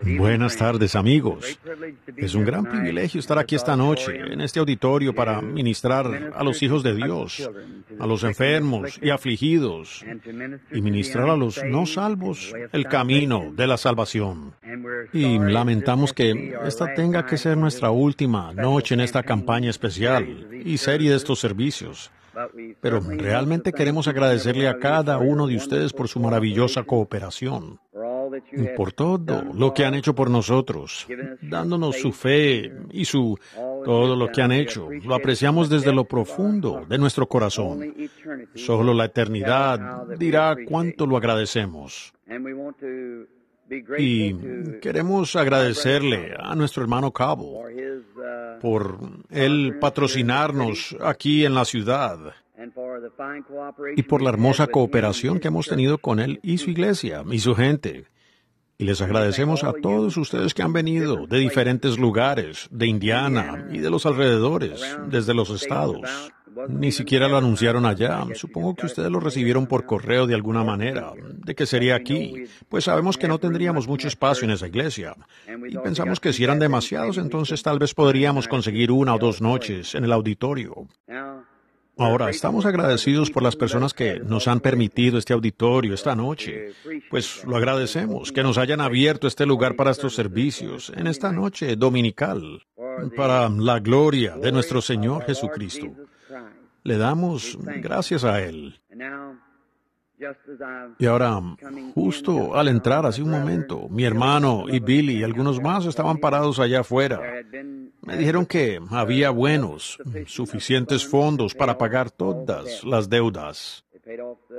Buenas tardes amigos. Es un gran privilegio estar aquí esta noche en este auditorio para ministrar a los hijos de Dios, a los enfermos y afligidos y ministrar a los no salvos el camino de la salvación. Y lamentamos que esta tenga que ser nuestra última noche en esta campaña especial y serie de estos servicios. Pero realmente queremos agradecerle a cada uno de ustedes por su maravillosa cooperación por todo lo que han hecho por nosotros, dándonos su fe y su todo lo que han hecho. Lo apreciamos desde lo profundo de nuestro corazón. Solo la eternidad dirá cuánto lo agradecemos. Y queremos agradecerle a nuestro hermano Cabo por él patrocinarnos aquí en la ciudad y por la hermosa cooperación que hemos tenido con él y su iglesia y su gente. Y les agradecemos a todos ustedes que han venido de diferentes lugares, de Indiana y de los alrededores, desde los estados. Ni siquiera lo anunciaron allá. Supongo que ustedes lo recibieron por correo de alguna manera, de que sería aquí. Pues sabemos que no tendríamos mucho espacio en esa iglesia. Y pensamos que si eran demasiados, entonces tal vez podríamos conseguir una o dos noches en el auditorio. Ahora, estamos agradecidos por las personas que nos han permitido este auditorio esta noche. Pues lo agradecemos, que nos hayan abierto este lugar para estos servicios en esta noche dominical, para la gloria de nuestro Señor Jesucristo. Le damos gracias a Él. Y ahora, justo al entrar hace un momento, mi hermano y Billy y algunos más estaban parados allá afuera. Me dijeron que había buenos, suficientes fondos para pagar todas las deudas.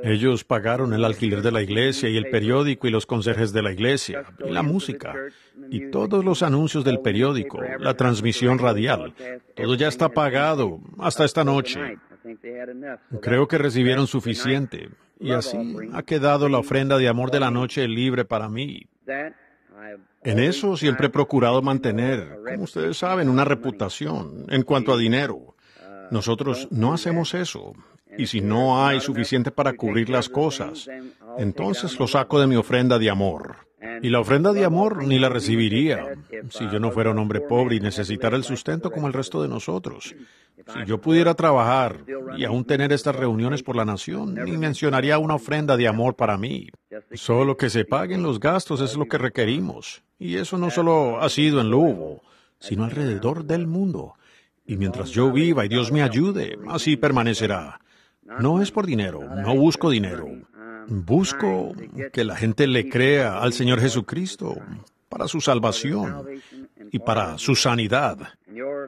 Ellos pagaron el alquiler de la iglesia y el periódico y los conserjes de la iglesia y la música y todos los anuncios del periódico, la transmisión radial. Todo ya está pagado hasta esta noche. Creo que recibieron suficiente y así ha quedado la ofrenda de amor de la noche libre para mí. En eso siempre he procurado mantener, como ustedes saben, una reputación en cuanto a dinero. Uh, Nosotros no hacemos eso. Y si no hay suficiente para cubrir las cosas, entonces lo saco de mi ofrenda de amor. Y la ofrenda de amor ni la recibiría si yo no fuera un hombre pobre y necesitara el sustento como el resto de nosotros. Si yo pudiera trabajar y aún tener estas reuniones por la nación, ni mencionaría una ofrenda de amor para mí. Solo que se paguen los gastos es lo que requerimos. Y eso no solo ha sido en Lugo, sino alrededor del mundo. Y mientras yo viva y Dios me ayude, así permanecerá. No es por dinero, no busco dinero. Busco que la gente le crea al Señor Jesucristo para su salvación y para su sanidad.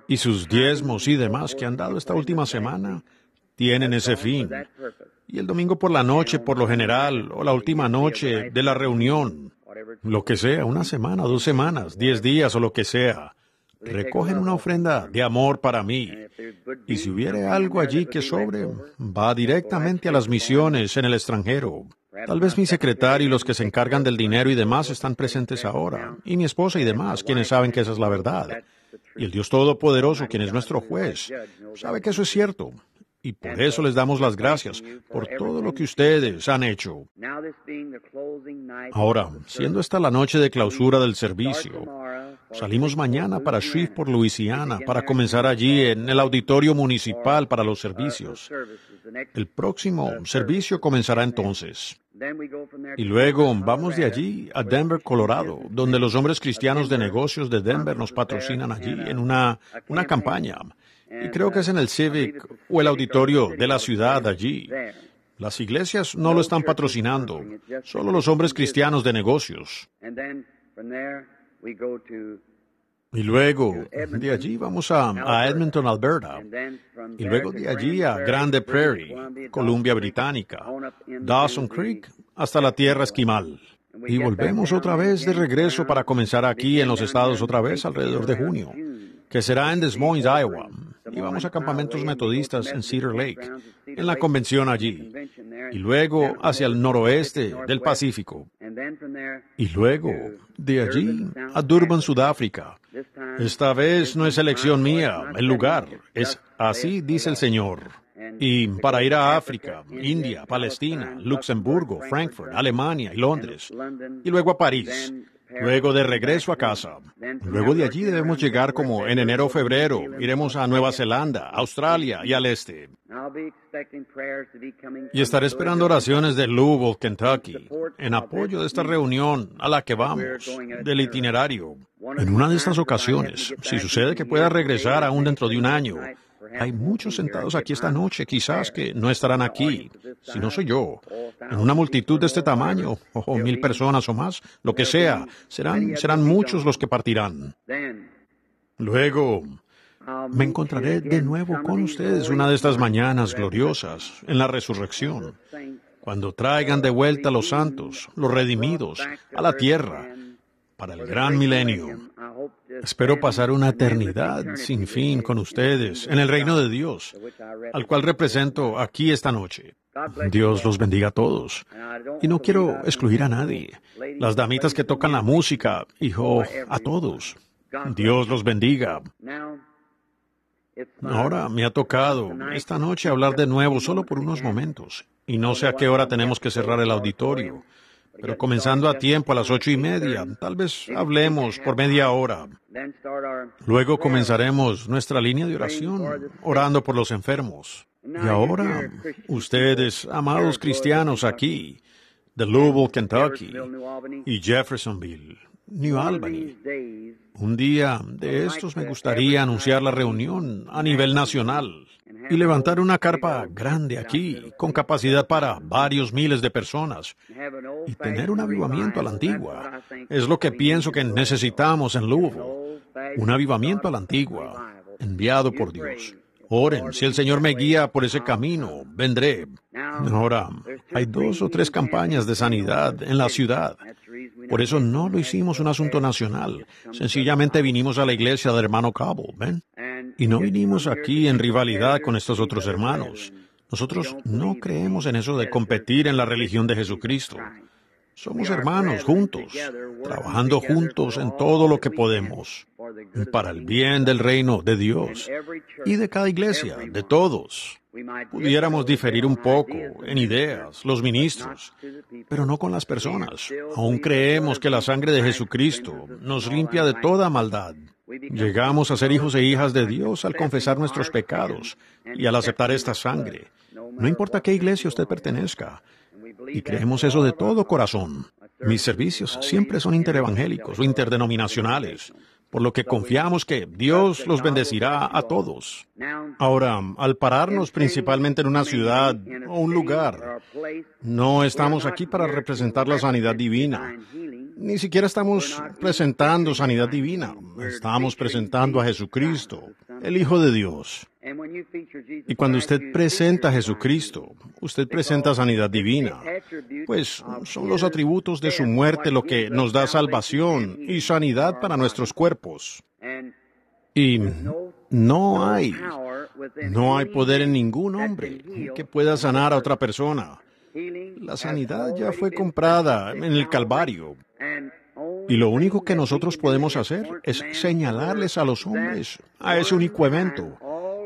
Y sus diezmos y demás que han dado esta última semana tienen ese fin. Y el domingo por la noche, por lo general, o la última noche de la reunión, lo que sea, una semana, dos semanas, diez días o lo que sea, recogen una ofrenda de amor para mí. Y si hubiere algo allí que sobre, va directamente a las misiones en el extranjero. Tal vez mi secretario y los que se encargan del dinero y demás están presentes ahora, y mi esposa y demás, quienes saben que esa es la verdad. Y el Dios Todopoderoso, quien es nuestro juez, sabe que eso es cierto. Y por eso les damos las gracias por todo lo que ustedes han hecho. Ahora, siendo esta la noche de clausura del servicio, Salimos mañana para Shreveport, Louisiana, para comenzar allí en el auditorio municipal para los servicios. El próximo servicio comenzará entonces. Y luego vamos de allí a Denver, Colorado, donde los hombres cristianos de negocios de Denver nos patrocinan allí en una, una campaña. Y creo que es en el Civic o el auditorio de la ciudad allí. Las iglesias no lo están patrocinando, solo los hombres cristianos de negocios. Y luego de allí vamos a, Edmonton, Alberta. Y luego de allí a Grande Prairie, Columbia Británica, Dawson Creek, hasta la tierra esquimal. Y volvemos otra vez de regreso para comenzar aquí en los estados otra vez alrededor de junio que será en Des Moines, Iowa, y vamos a campamentos metodistas en Cedar Lake, en la convención allí, y luego hacia el noroeste del Pacífico, y luego de allí a Durban, Sudáfrica. Esta vez no es elección mía, el lugar, es así dice el Señor. Y para ir a África, India, Palestina, Luxemburgo, Frankfurt, Alemania y Londres, y luego a París, luego de regreso a casa. Luego de allí debemos llegar como en enero o febrero. Iremos a Nueva Zelanda, Australia y al este. Y estaré esperando oraciones de Louisville, Kentucky, en apoyo de esta reunión a la que vamos, del itinerario. En una de estas ocasiones, si sucede que pueda regresar aún dentro de un año, hay muchos sentados aquí esta noche, quizás que no estarán aquí, si no soy yo, en una multitud de este tamaño, o mil personas o más, lo que sea, serán, serán muchos los que partirán. Luego, me encontraré de nuevo con ustedes una de estas mañanas gloriosas, en la resurrección, cuando traigan de vuelta a los santos, los redimidos, a la tierra, para el gran milenio. Espero pasar una eternidad sin fin con ustedes en el reino de Dios, al cual represento aquí esta noche. Dios los bendiga a todos. Y no quiero excluir a nadie. Las damitas que tocan la música, hijo, oh, a todos. Dios los bendiga. Ahora me ha tocado esta noche hablar de nuevo solo por unos momentos. Y no sé a qué hora tenemos que cerrar el auditorio. Pero comenzando a tiempo, a las ocho y media, tal vez hablemos por media hora. Luego comenzaremos nuestra línea de oración, orando por los enfermos. Y ahora, ustedes, amados cristianos aquí, de Louisville, Kentucky, y Jeffersonville, New Albany, un día de estos me gustaría anunciar la reunión a nivel nacional y levantar una carpa grande aquí, con capacidad para varios miles de personas, y tener un avivamiento a la antigua. Es lo que pienso que necesitamos en Lugo un avivamiento a la antigua, enviado por Dios. Oren, si el Señor me guía por ese camino, vendré. Ahora, hay dos o tres campañas de sanidad en la ciudad por eso no lo hicimos un asunto nacional. Sencillamente vinimos a la iglesia del hermano Cabo, ¿ven? Y no vinimos aquí en rivalidad con estos otros hermanos. Nosotros no creemos en eso de competir en la religión de Jesucristo. Somos hermanos juntos, trabajando juntos en todo lo que podemos, para el bien del reino de Dios y de cada iglesia, de todos. Pudiéramos diferir un poco en ideas, los ministros, pero no con las personas. Aún creemos que la sangre de Jesucristo nos limpia de toda maldad. Llegamos a ser hijos e hijas de Dios al confesar nuestros pecados y al aceptar esta sangre. No importa qué iglesia usted pertenezca. Y creemos eso de todo corazón. Mis servicios siempre son interevangélicos o interdenominacionales, por lo que confiamos que Dios los bendecirá a todos. Ahora, al pararnos principalmente en una ciudad o un lugar, no estamos aquí para representar la sanidad divina. Ni siquiera estamos presentando sanidad divina. Estamos presentando a Jesucristo, el Hijo de Dios. Y cuando usted presenta a Jesucristo, usted presenta sanidad divina, pues son los atributos de su muerte lo que nos da salvación y sanidad para nuestros cuerpos. Y no hay. No hay poder en ningún hombre que pueda sanar a otra persona. La sanidad ya fue comprada en el Calvario. Y lo único que nosotros podemos hacer es señalarles a los hombres, a ese único evento,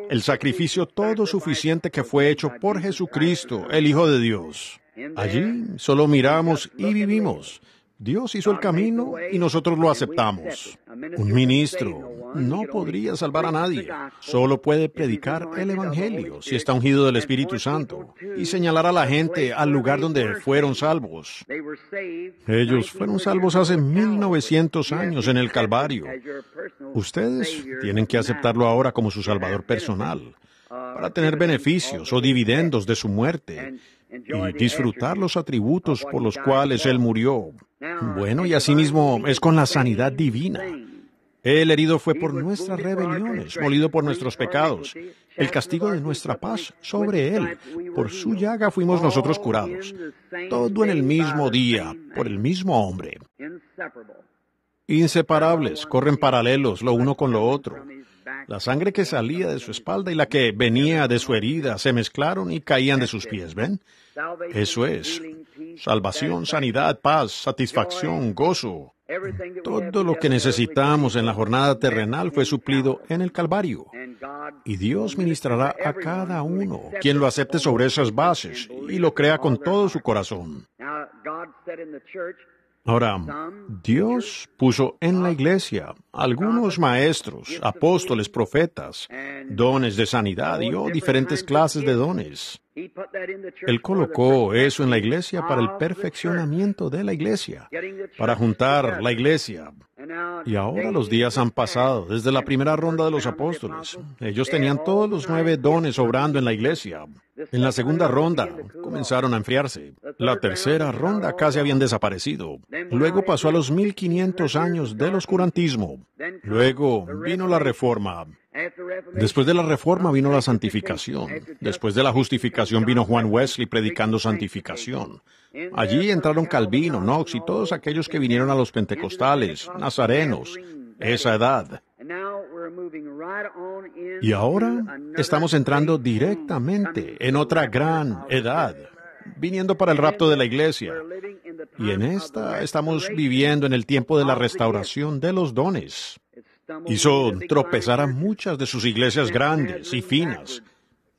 el sacrificio todo suficiente que fue hecho por Jesucristo, el Hijo de Dios. Allí solo miramos y vivimos. Dios hizo el camino y nosotros lo aceptamos. Un ministro no podría salvar a nadie, solo puede predicar el Evangelio si está ungido del Espíritu Santo y señalar a la gente al lugar donde fueron salvos. Ellos fueron salvos hace 1900 años en el Calvario. Ustedes tienen que aceptarlo ahora como su Salvador personal para tener beneficios o dividendos de su muerte y disfrutar los atributos por los cuales Él murió. Bueno, y asimismo es con la sanidad divina. El herido fue por nuestras rebeliones, molido por nuestros pecados. El castigo de nuestra paz sobre él. Por su llaga fuimos nosotros curados. Todo en el mismo día, por el mismo hombre. Inseparables, corren paralelos lo uno con lo otro. La sangre que salía de su espalda y la que venía de su herida se mezclaron y caían de sus pies, ¿ven? Eso es. Salvación, sanidad, paz, satisfacción, gozo. Todo lo que necesitamos en la jornada terrenal fue suplido en el Calvario. Y Dios ministrará a cada uno quien lo acepte sobre esas bases y lo crea con todo su corazón. Ahora, Dios puso en la iglesia algunos maestros, apóstoles, profetas, dones de sanidad y o oh, diferentes clases de dones. Él colocó eso en la iglesia para el perfeccionamiento de la iglesia, para juntar la iglesia. Y ahora los días han pasado desde la primera ronda de los apóstoles. Ellos tenían todos los nueve dones obrando en la iglesia. En la segunda ronda comenzaron a enfriarse. La tercera ronda casi habían desaparecido. Luego pasó a los 1500 años del oscurantismo. Luego vino la reforma. Después de la reforma vino la santificación. Después de la justificación vino Juan Wesley predicando santificación. Allí entraron Calvino, Knox y todos aquellos que vinieron a los pentecostales, nazarenos, esa edad. Y ahora estamos entrando directamente en otra gran edad viniendo para el rapto de la iglesia. Y en esta estamos viviendo en el tiempo de la restauración de los dones. Hizo tropezar a muchas de sus iglesias grandes y finas.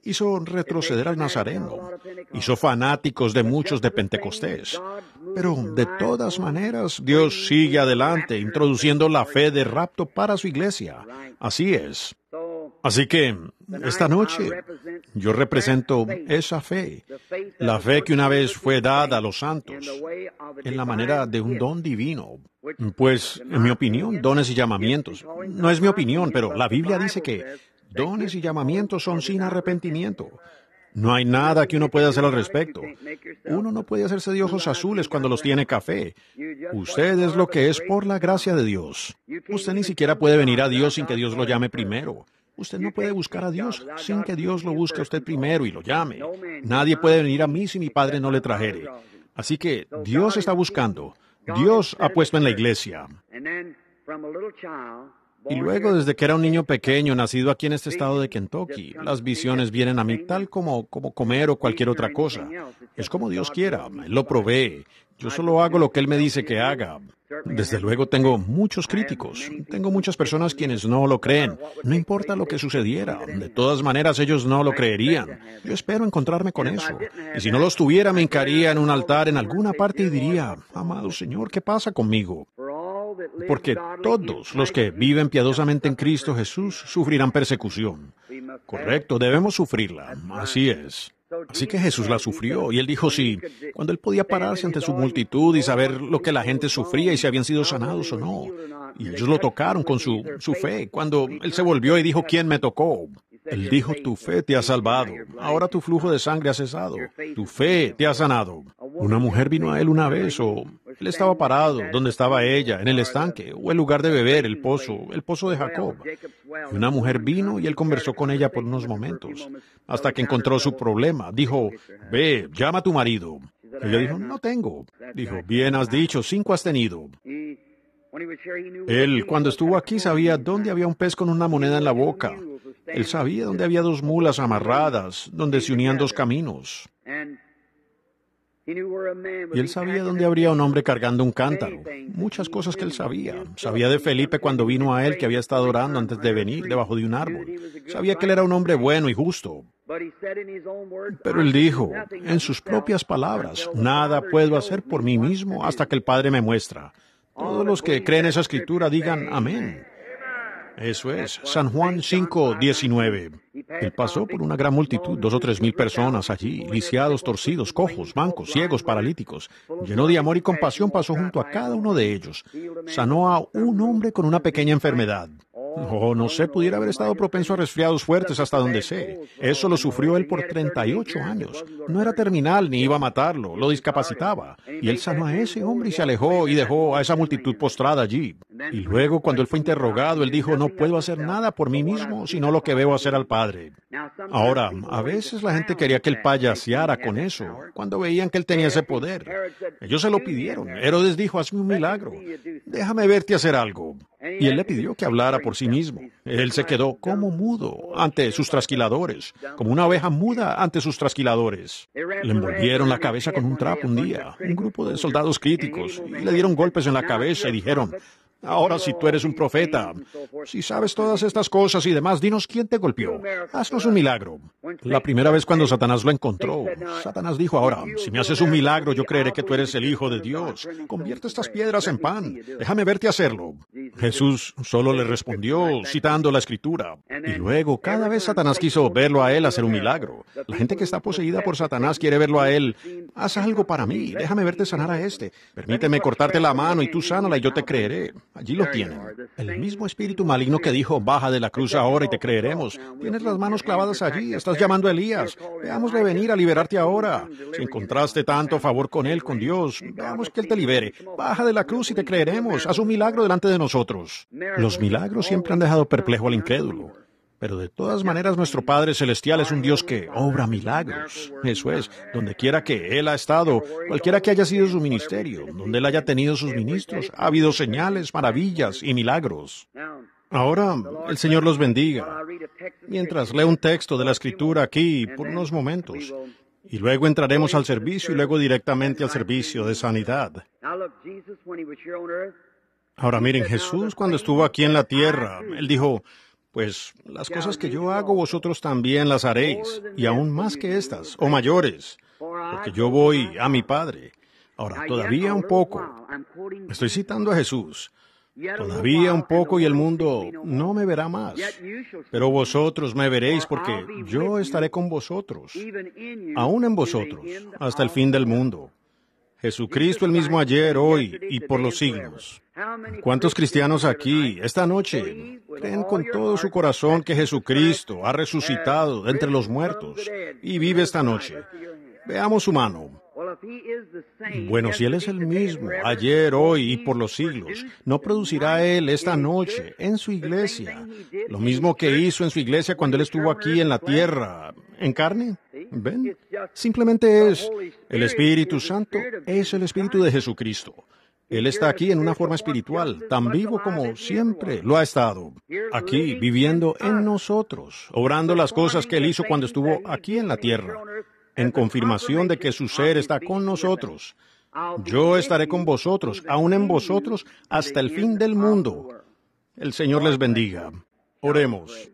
Hizo retroceder al Nazareno. Hizo fanáticos de muchos de Pentecostés. Pero de todas maneras, Dios sigue adelante introduciendo la fe de rapto para su iglesia. Así es. Así que esta noche yo represento esa fe, la fe que una vez fue dada a los santos en la manera de un don divino. Pues, en mi opinión, dones y llamamientos. No es mi opinión, pero la Biblia dice que dones y llamamientos son sin arrepentimiento. No hay nada que uno pueda hacer al respecto. Uno no puede hacerse de ojos azules cuando los tiene café. Usted es lo que es por la gracia de Dios. Usted ni siquiera puede venir a Dios sin que Dios lo llame primero. Usted no puede buscar a Dios sin que Dios lo busque a usted primero y lo llame. Nadie puede venir a mí si mi Padre no le trajere. Así que Dios está buscando. Dios ha puesto en la iglesia. Y luego, desde que era un niño pequeño, nacido aquí en este estado de Kentucky, las visiones vienen a mí tal como, como comer o cualquier otra cosa. Es como Dios quiera, Él lo provee. Yo solo hago lo que él me dice que haga. Desde luego tengo muchos críticos, tengo muchas personas quienes no lo creen. No importa lo que sucediera, de todas maneras ellos no lo creerían. Yo espero encontrarme con eso. Y si no los tuviera, me hincaría en un altar en alguna parte y diría, amado Señor, ¿qué pasa conmigo? Porque todos los que viven piadosamente en Cristo Jesús sufrirán persecución. Correcto, debemos sufrirla. Así es. Así que Jesús la sufrió y él dijo sí, cuando él podía pararse ante su multitud y saber lo que la gente sufría y si habían sido sanados o no. Y ellos lo tocaron con su, su fe, cuando él se volvió y dijo, ¿quién me tocó? Él dijo, tu fe te ha salvado, ahora tu flujo de sangre ha cesado, tu fe te ha sanado. Una mujer vino a él una vez o él estaba parado donde estaba ella, en el estanque o el lugar de beber, el pozo, el pozo de Jacob. una mujer vino y él conversó con ella por unos momentos, hasta que encontró su problema. Dijo, ve, llama a tu marido. Ella dijo, no tengo. Dijo, bien has dicho, cinco has tenido. Él, cuando estuvo aquí, sabía dónde había un pez con una moneda en la boca. Él sabía dónde había dos mulas amarradas, donde se unían dos caminos. Y él sabía dónde habría un hombre cargando un cántaro. Muchas cosas que él sabía. Sabía de Felipe cuando vino a él que había estado orando antes de venir debajo de un árbol. Sabía que él era un hombre bueno y justo. Pero él dijo, en sus propias palabras, nada puedo hacer por mí mismo hasta que el Padre me muestra. Todos los que creen esa escritura digan amén. Eso es, San Juan 19. Él pasó por una gran multitud, dos o tres mil personas allí, lisiados, torcidos, cojos, bancos, ciegos, paralíticos. Lleno de amor y compasión pasó junto a cada uno de ellos. Sanó a un hombre con una pequeña enfermedad. No, oh, no sé, pudiera haber estado propenso a resfriados fuertes hasta donde sé. Eso lo sufrió él por 38 años. No era terminal ni iba a matarlo, lo discapacitaba. Y él sanó a ese hombre y se alejó y dejó a esa multitud postrada allí. Y luego, cuando él fue interrogado, él dijo, no puedo hacer nada por mí mismo, sino lo que veo hacer al Padre. Ahora, a veces la gente quería que él payaseara con eso, cuando veían que él tenía ese poder. Ellos se lo pidieron. Herodes dijo, hazme un milagro. Déjame verte hacer algo. Y él le pidió que hablara por sí mismo. Él se quedó como mudo ante sus trasquiladores, como una oveja muda ante sus trasquiladores. Le envolvieron la cabeza con un trapo un día, un grupo de soldados críticos, y le dieron golpes en la cabeza y dijeron, Ahora si tú eres un profeta, si sabes todas estas cosas y demás, dinos quién te golpeó. Haznos un milagro. La primera vez cuando Satanás lo encontró, Satanás dijo ahora, si me haces un milagro, yo creeré que tú eres el Hijo de Dios. Convierte estas piedras en pan. Déjame verte hacerlo. Jesús solo le respondió citando la escritura. Y luego, cada vez Satanás quiso verlo a él hacer un milagro. La gente que está poseída por Satanás quiere verlo a él. Haz algo para mí. Déjame verte sanar a este. Permíteme cortarte la mano y tú sánala y yo te creeré. Allí lo tienen. El mismo espíritu maligno que dijo, baja de la cruz ahora y te creeremos. Tienes las manos clavadas allí, estás llamando a Elías. Veámosle venir a liberarte ahora. Si encontraste tanto favor con él, con Dios, veamos que él te libere. Baja de la cruz y te creeremos. Haz un milagro delante de nosotros. Los milagros siempre han dejado perplejo al incrédulo. Pero de todas maneras nuestro Padre Celestial es un Dios que obra milagros. Eso es, donde quiera que Él ha estado, cualquiera que haya sido su ministerio, donde Él haya tenido sus ministros, ha habido señales, maravillas y milagros. Ahora el Señor los bendiga. Mientras leo un texto de la Escritura aquí por unos momentos, y luego entraremos al servicio y luego directamente al servicio de sanidad. Ahora miren, Jesús cuando estuvo aquí en la tierra, Él dijo, pues las cosas que yo hago vosotros también las haréis, y aún más que estas, o mayores, porque yo voy a mi Padre. Ahora, todavía un poco. Estoy citando a Jesús. Todavía un poco y el mundo no me verá más. Pero vosotros me veréis porque yo estaré con vosotros, aún en vosotros, hasta el fin del mundo. Jesucristo el mismo ayer, hoy y por los siglos. ¿Cuántos cristianos aquí, esta noche, creen con todo su corazón que Jesucristo ha resucitado entre los muertos y vive esta noche? Veamos su mano. Bueno, si Él es el mismo, ayer, hoy y por los siglos, ¿no producirá Él esta noche en su iglesia lo mismo que hizo en su iglesia cuando Él estuvo aquí en la tierra, en carne? ¿Ven? Simplemente es el Espíritu Santo, es el Espíritu de Jesucristo. Él está aquí en una forma espiritual, tan vivo como siempre lo ha estado, aquí viviendo en nosotros, obrando las cosas que él hizo cuando estuvo aquí en la tierra, en confirmación de que su ser está con nosotros. Yo estaré con vosotros, aún en vosotros, hasta el fin del mundo. El Señor les bendiga. Oremos.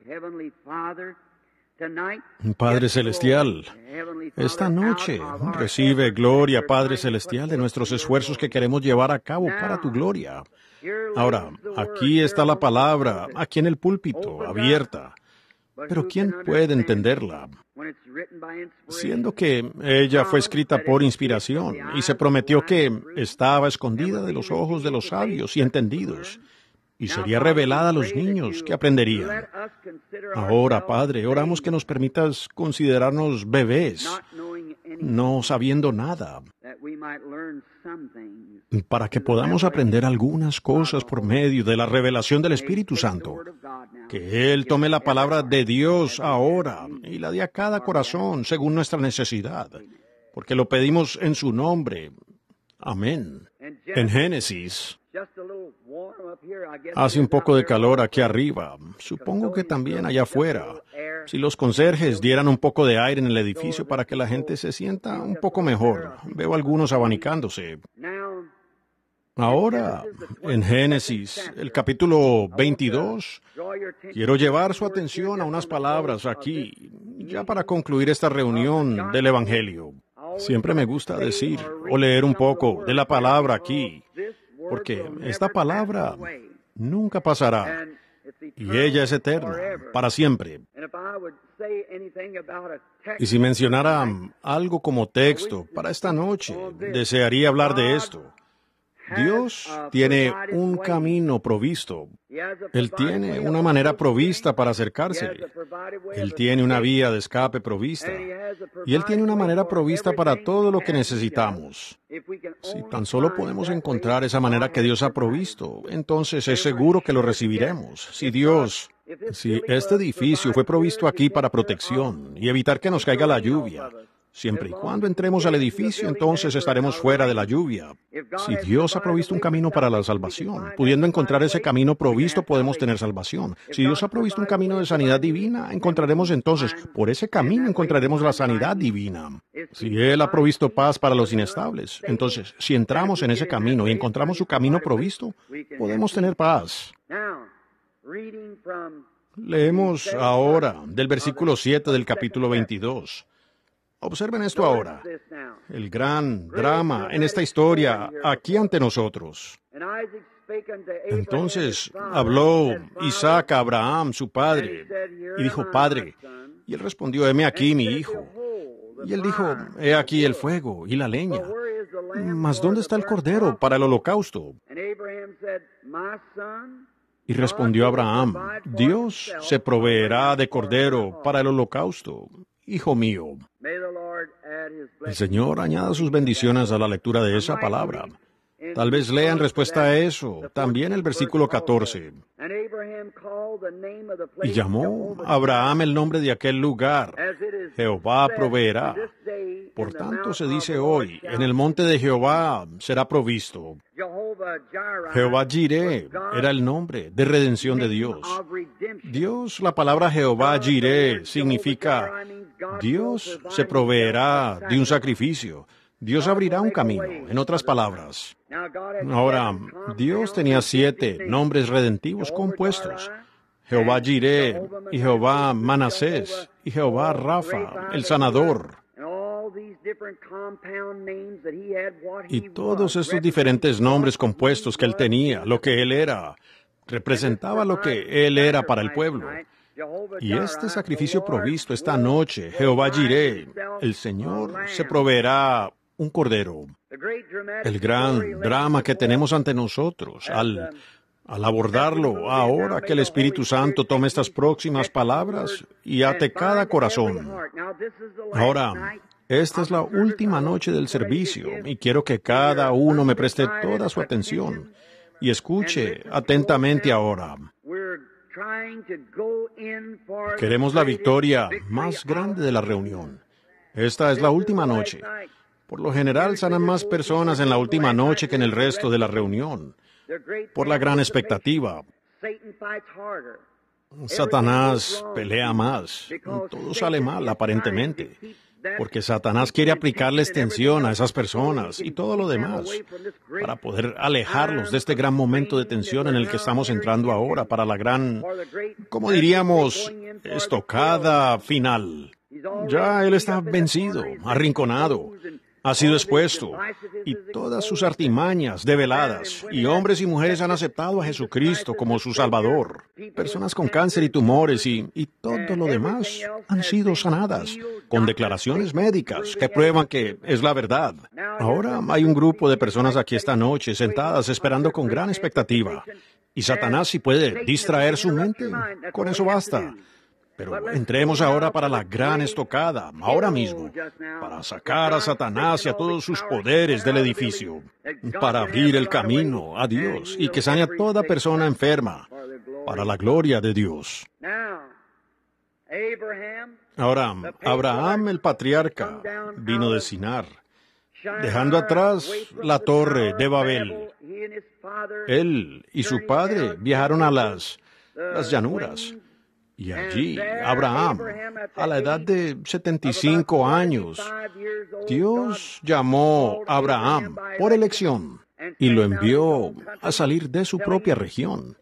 Padre Celestial, esta noche recibe gloria, Padre Celestial, de nuestros esfuerzos que queremos llevar a cabo para tu gloria. Ahora, aquí está la palabra, aquí en el púlpito, abierta. Pero ¿quién puede entenderla? Siendo que ella fue escrita por inspiración y se prometió que estaba escondida de los ojos de los sabios y entendidos y sería revelada a los niños que aprenderían. Ahora, Padre, oramos que nos permitas considerarnos bebés, no sabiendo nada, para que podamos aprender algunas cosas por medio de la revelación del Espíritu Santo. Que Él tome la palabra de Dios ahora y la dé a cada corazón según nuestra necesidad, porque lo pedimos en su nombre. Amén. En Génesis, Hace un poco de calor aquí arriba. Supongo que también allá afuera. Si los conserjes dieran un poco de aire en el edificio para que la gente se sienta un poco mejor. Veo algunos abanicándose. Ahora, en Génesis, el capítulo 22, quiero llevar su atención a unas palabras aquí, ya para concluir esta reunión del Evangelio. Siempre me gusta decir o leer un poco de la palabra aquí porque esta palabra nunca pasará y ella es eterna, para siempre. Y si mencionara algo como texto para esta noche, desearía hablar de esto. Dios tiene un camino provisto. Él tiene una manera provista para acercarse. Él tiene una vía de escape provista. Y Él tiene una manera provista para todo lo que necesitamos. Si tan solo podemos encontrar esa manera que Dios ha provisto, entonces es seguro que lo recibiremos. Si Dios si este edificio fue provisto aquí para protección y evitar que nos caiga la lluvia, Siempre y cuando entremos al eh, edificio, entonces estaremos fuera de la lluvia. Si Dios ha provisto un camino para la salvación, pudiendo encontrar ese camino provisto, podemos tener salvación. Si Dios ha provisto un camino de sanidad divina, encontraremos entonces, por ese camino encontraremos la sanidad divina. Si Él ha provisto paz para los inestables, entonces, si entramos en ese camino y encontramos su camino pues, provisto, podemos tener paz. Leemos ahora del versículo 7 del capítulo 22. Observen esto ahora, el gran drama en esta historia aquí ante nosotros. Entonces habló Isaac a Abraham, su padre, y dijo, Padre, y él respondió, heme aquí mi hijo. Y él dijo, he aquí el fuego y la leña. Mm, mas ¿dónde está el cordero para el holocausto? Y respondió Abraham, Dios se proveerá de cordero para el holocausto. Hijo mío, el Señor añada sus bendiciones a la lectura de esa palabra. Tal vez lean respuesta a eso también el versículo 14. Y llamó Abraham el nombre de aquel lugar, Jehová proveerá. Por tanto se dice hoy, en el monte de Jehová será provisto. Jehová Jireh era el nombre de redención de Dios. Dios, la palabra Jehová Jireh significa Dios se proveerá de un sacrificio. Dios abrirá un camino, en otras palabras. Ahora, Dios tenía siete nombres redentivos compuestos. Jehová Jireh, y Jehová Manasés, y Jehová Rafa, el sanador. Y todos estos diferentes nombres compuestos que él tenía, lo que él era, representaba lo que él era para el pueblo. Y este sacrificio provisto esta noche, Jehová Jireh, el Señor se proveerá un cordero. El gran drama que tenemos ante nosotros um, al, abordarlo, ahora que el Espíritu Santo tome estas próximas palabras y ate cada corazón. Ahora, esta es la última noche del servicio y quiero que cada uno me preste toda su atención y escuche atentamente ahora. Queremos la victoria más grande de la reunión. Esta es la última noche. Por lo general sanan más personas en la última noche que en el resto de la reunión, por la gran expectativa. Satanás pelea más, todo sale mal aparentemente, porque Satanás quiere aplicarles tensión a esas personas y todo lo demás, para poder alejarlos de este gran momento de tensión en el que estamos entrando ahora, para la gran, como diríamos, estocada final. Ya él está vencido, arrinconado, ha sido expuesto y todas sus artimañas develadas, y hombres y mujeres han aceptado a Jesucristo como su Salvador. Personas con cáncer y tumores y, y todo lo demás han sido sanadas con declaraciones médicas que prueban que es la verdad. Ahora hay un grupo de personas aquí esta noche sentadas esperando con gran expectativa. Y Satanás si puede distraer su mente, con eso basta. Pero entremos ahora para la gran estocada, ahora mismo, para sacar a Satanás y a todos sus poderes del edificio, para abrir el camino a Dios y que sane a toda persona enferma, para la gloria de Dios. Ahora, Abraham el patriarca vino de Sinar, dejando atrás la torre de Babel. Él y su padre viajaron a las, las llanuras y allí Abraham, a la edad de 75 años, Dios llamó a Abraham por elección y lo envió a salir de su propia región,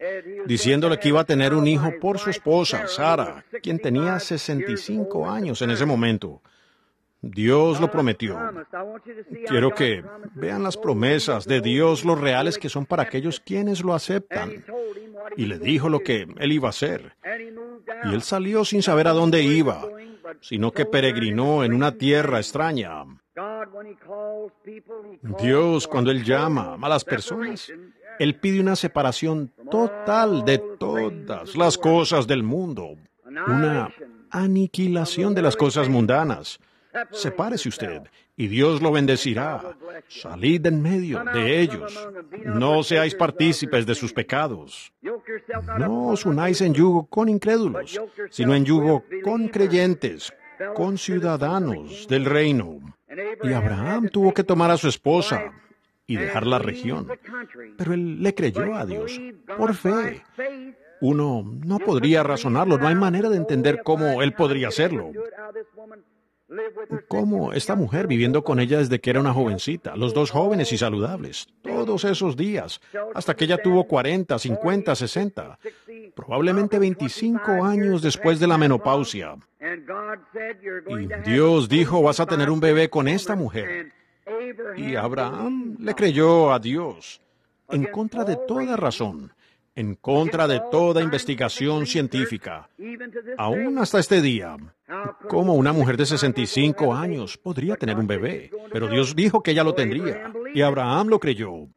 diciéndole que iba a tener un hijo por su esposa, Sara, quien tenía 65 años en ese momento. Dios lo prometió. Quiero que vean las promesas de Dios, los reales que son para aquellos quienes lo aceptan. Y le dijo lo que él iba a hacer. Y él salió sin saber a dónde iba, sino que peregrinó en una tierra extraña. Dios, cuando Él llama a las personas, Él pide una separación total de todas las cosas del mundo, una aniquilación de las cosas mundanas. Sepárese usted y Dios lo bendecirá. Salid en medio de ellos. No seáis partícipes de sus pecados. No os unáis en yugo con incrédulos, sino en yugo con creyentes, con ciudadanos del reino. Y Abraham tuvo que tomar a su esposa y dejar la región. Pero él le creyó a Dios por fe. Uno no podría razonarlo, no hay manera de entender cómo él podría hacerlo. ¿Cómo esta mujer viviendo con ella desde que era una jovencita? Los dos jóvenes y saludables, todos esos días, hasta que ella tuvo 40, 50, 60, probablemente 25 años después de la menopausia. Y Dios dijo, vas a tener un bebé con esta mujer. Y Abraham le creyó a Dios, en contra de toda razón en contra de toda investigación científica, aún hasta este día. ¿Cómo una mujer de 65 años podría tener un bebé? Pero Dios dijo que ella lo tendría, y Abraham lo creyó.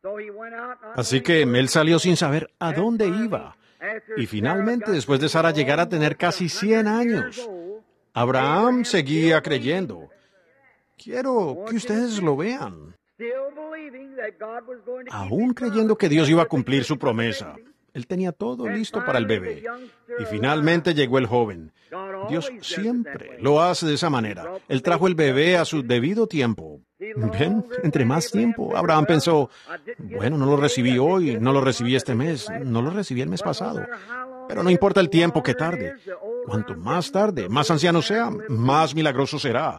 Así que Mel salió sin saber a dónde iba. Y finalmente, después de Sara llegar a tener casi 100 años, Abraham seguía creyendo. Quiero que ustedes lo vean aún creyendo que Dios iba a cumplir su promesa, él tenía todo listo para el bebé. Y finalmente llegó el joven. Dios siempre lo hace de esa manera. Él trajo el bebé a su debido tiempo. Ven, entre más tiempo. Abraham pensó, bueno, no lo recibí hoy, no lo recibí este mes, no lo recibí el mes pasado. Pero no importa el tiempo que tarde. Cuanto más tarde, más anciano sea, más milagroso será.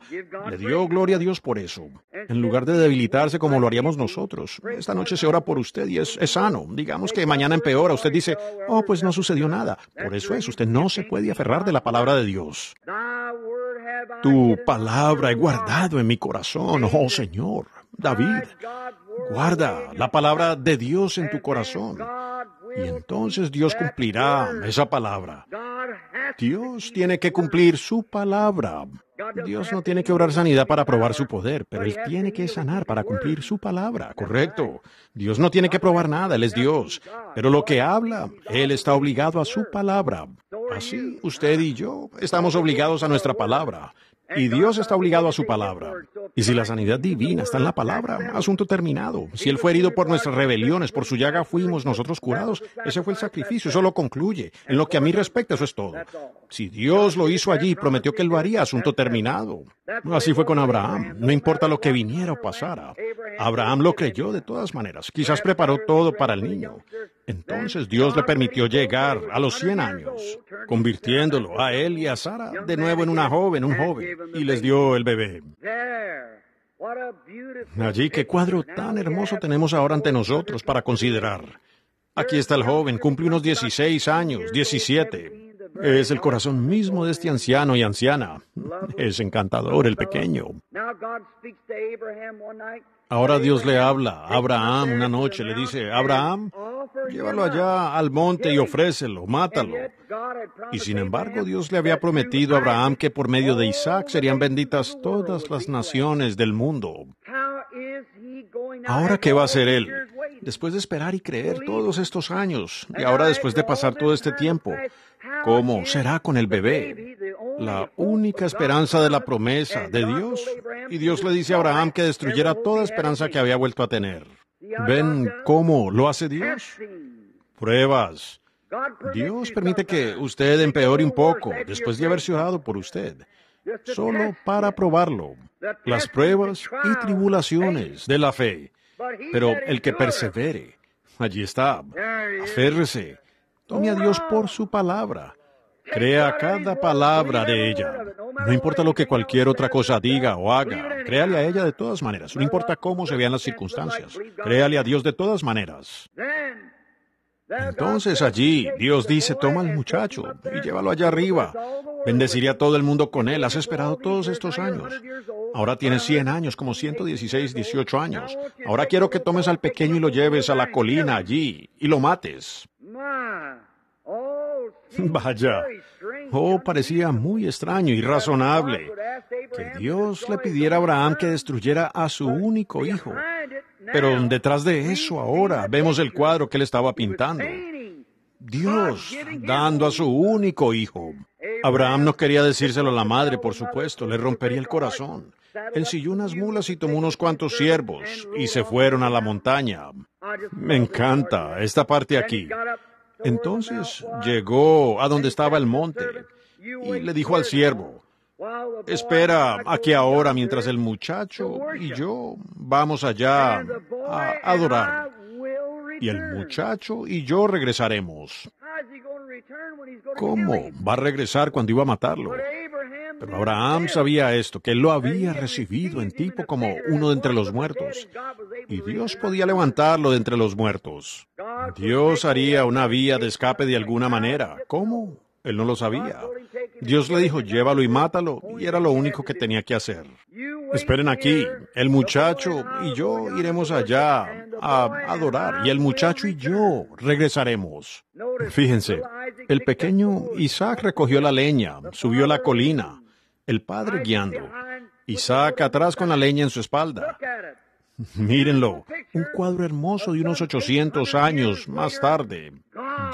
Le dio gloria a Dios por eso. En lugar de debilitarse como lo haríamos nosotros. Esta noche se ora por usted y es, es sano. Digamos que mañana empeora. Usted dice, oh, pues no sucedió nada. Por eso es, usted no se puede aferrar de la palabra de Dios. Tu palabra he guardado en mi corazón, oh Señor. David, guarda la palabra de Dios en tu corazón y entonces Dios cumplirá esa palabra. Dios tiene que cumplir su palabra. Dios no tiene que obrar sanidad para probar su poder, pero Él tiene que sanar para cumplir su palabra, correcto. Dios no tiene que probar nada, Él es Dios. Pero lo que habla, Él está obligado a su palabra. Así usted y yo estamos obligados a nuestra palabra. Y Dios está obligado a su palabra. Y si la sanidad divina está en la palabra, asunto terminado. Si Él fue herido por nuestras rebeliones, por su llaga fuimos nosotros curados. Ese fue el sacrificio, eso lo concluye. En lo que a mí respecta, eso es todo. Si Dios lo hizo allí, prometió que Él lo haría, asunto terminado. Así fue con Abraham. No importa lo que viniera o pasara. Abraham lo creyó de todas maneras. Quizás preparó todo para el niño. Entonces Dios le permitió llegar a los 100 años, convirtiéndolo a él y a Sara de nuevo en una joven, un joven, y les dio el bebé. Allí qué cuadro tan hermoso tenemos ahora ante nosotros para considerar. Aquí está el joven, cumple unos 16 años, 17, es el corazón mismo de este anciano y anciana. Es encantador el pequeño. Ahora Dios le habla a Abraham una noche, le dice, Abraham, llévalo allá al monte y ofrécelo, mátalo. Y sin embargo Dios le había prometido a Abraham que por medio de Isaac serían benditas todas las naciones del mundo. Ahora, ¿qué va a hacer él? Después de esperar y creer todos estos años, y ahora después de pasar todo este tiempo, ¿Cómo será con el bebé? La única esperanza de la promesa de Dios. Y Dios le dice a Abraham que destruyera toda esperanza que había vuelto a tener. ¿Ven cómo lo hace Dios? Pruebas. Dios permite que usted empeore un poco después de haber sido por usted solo para probarlo. Las pruebas y tribulaciones de la fe. Pero el que persevere, allí está, aférrese, Tome a Dios por su palabra. Crea cada palabra de ella. No importa lo que cualquier otra cosa diga o haga, créale a ella de todas maneras. No importa cómo se vean las circunstancias, créale a Dios de todas maneras. Entonces allí Dios dice, toma al muchacho y llévalo allá arriba. Bendeciría a todo el mundo con él. Has esperado todos estos años. Ahora tienes 100 años, como 116, 18 años. Ahora quiero que tomes al pequeño y lo lleves a la colina allí y lo mates. Vaya, oh, parecía muy extraño y razonable que Dios le pidiera a Abraham que destruyera a su único hijo. Pero detrás de eso ahora vemos el cuadro que él estaba pintando. Dios dando a su único hijo. Abraham no quería decírselo a la madre, por supuesto, le rompería el corazón. Ensilló unas mulas y tomó unos cuantos siervos y se fueron a la montaña. Me encanta esta parte aquí. Entonces llegó a donde estaba el monte y le dijo al siervo, espera aquí ahora mientras el muchacho y yo vamos allá a adorar. Y el muchacho y yo regresaremos. Ah, ¿Cómo va a regresar cuando iba a matarlo? Pero Abraham sabía esto, que él lo había recibido en tipo como uno de entre los muertos. Y Dios podía levantarlo de entre los muertos. Dios haría una vía de escape de alguna manera. ¿Cómo? Él no lo sabía. Dios le dijo, llévalo y mátalo, y era lo único que tenía que hacer. Esperen aquí, el muchacho y yo iremos allá a adorar, y el muchacho y yo regresaremos. Fíjense, el pequeño Isaac recogió la leña, subió la colina, el padre guiando. Isaac atrás con la leña en su espalda. Mírenlo, un cuadro hermoso de unos 800 años más tarde.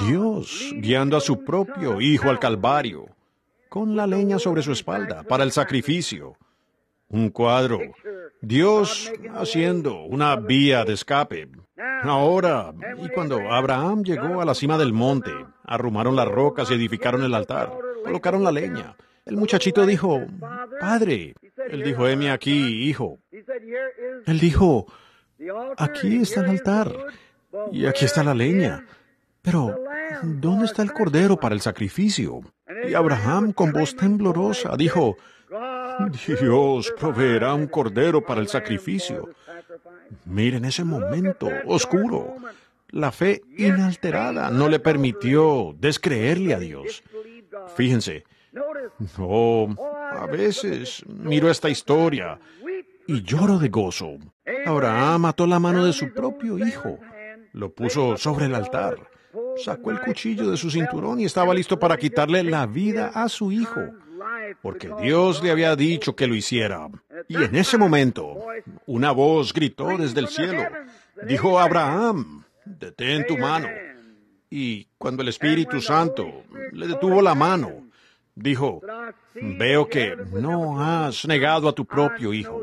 Dios guiando a su propio hijo al Calvario, con la leña sobre su espalda para el sacrificio. Un cuadro. Dios haciendo una vía de escape. Ahora, y cuando Abraham llegó a la cima del monte, arrumaron las rocas y edificaron el altar, colocaron la leña, el muchachito dijo, Padre, él dijo, heme aquí, hijo. Él dijo, aquí está el altar y aquí está la leña. Pero, ¿dónde está el cordero para el sacrificio? Y Abraham, con voz temblorosa, dijo, Dios proveerá un cordero para el sacrificio. Miren ese momento oscuro. La fe inalterada no le permitió descreerle a Dios. Fíjense, no, oh, a veces miro esta historia y lloro de gozo. Abraham mató la mano de su propio hijo, lo puso sobre el altar, sacó el cuchillo de su cinturón y estaba listo para quitarle la vida a su hijo, porque Dios le había dicho que lo hiciera. Y en ese momento, una voz gritó desde el cielo, dijo Abraham, detén tu mano. Y cuando el Espíritu Santo le detuvo la mano, Dijo, veo que no has negado a tu propio hijo.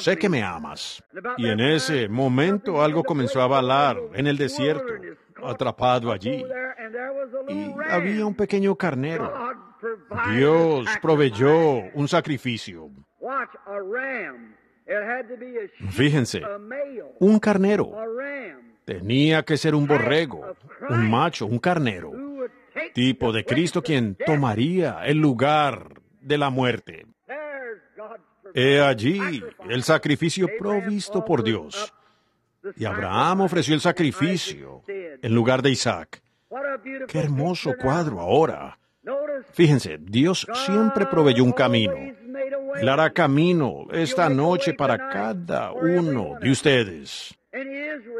Sé que me amas. Y en ese momento algo comenzó a balar en el desierto, atrapado allí. Y había un pequeño carnero. Dios proveyó un sacrificio. Fíjense, un carnero. Tenía que ser un borrego, un macho, un carnero tipo de Cristo quien tomaría el lugar de la muerte. He allí el sacrificio provisto por Dios. Y Abraham ofreció el sacrificio en lugar de Isaac. Qué hermoso cuadro ahora. Fíjense, Dios siempre proveyó un camino. Él hará camino esta noche para cada uno de ustedes.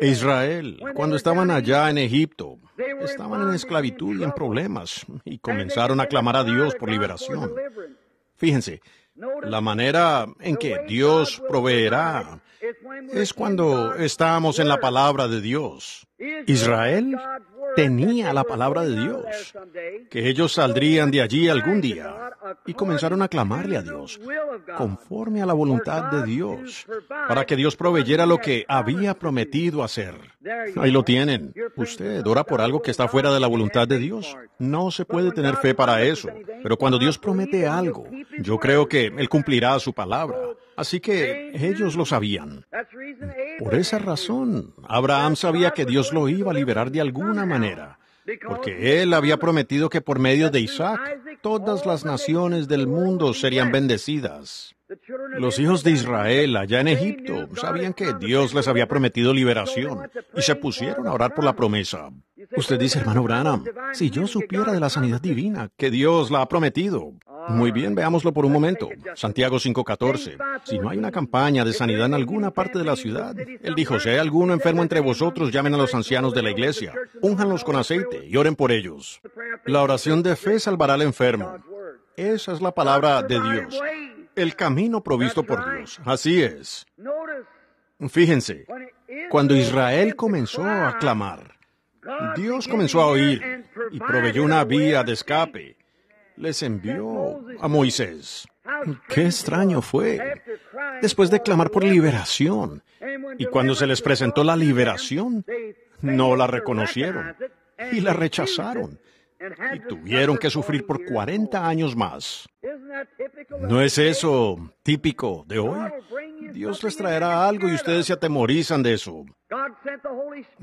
Israel, cuando estaban allá en Egipto, estaban en esclavitud y en problemas, y comenzaron a clamar a Dios por liberación. Fíjense, la manera en que Dios proveerá es cuando estamos en la palabra de Dios. Israel tenía la palabra de Dios, que ellos saldrían de allí algún día, y comenzaron a clamarle a Dios, conforme a la voluntad de Dios, para que Dios proveyera lo que había prometido hacer. Ahí lo tienen. Usted ora por algo que está fuera de la voluntad de Dios. No se puede tener fe para eso. Pero cuando Dios promete algo, yo creo que Él cumplirá su palabra. Así que ellos lo sabían. Por esa razón, Abraham sabía que Dios lo iba a liberar de alguna manera porque él había prometido que por medio de Isaac todas las naciones del mundo serían bendecidas. Los hijos de Israel allá en Egipto sabían que Dios les había prometido liberación y se pusieron a orar por la promesa. Usted dice, hermano Branham, si yo supiera de la sanidad divina que Dios la ha prometido, muy ah. bien, veámoslo por un pues momento. Santiago 5:14. Si no hay una campaña de sanidad en alguna parte de la ciudad, él dijo, si hay alguno enfermo entre vosotros, llamen a los ancianos de la iglesia, únjanlos con aceite y oren por ellos. La oración de fe salvará al enfermo. Esa es la palabra de Dios. El camino provisto por Dios. Así es. Fíjense, cuando Israel comenzó a clamar, Dios comenzó a oír y proveyó una vía de escape les envió a Moisés. Qué extraño fue. Después de clamar por liberación, y cuando se les presentó la liberación, no la reconocieron y la rechazaron y tuvieron que sufrir por 40 años más. ¿No es eso típico de hoy? Dios les traerá algo y ustedes se atemorizan de eso.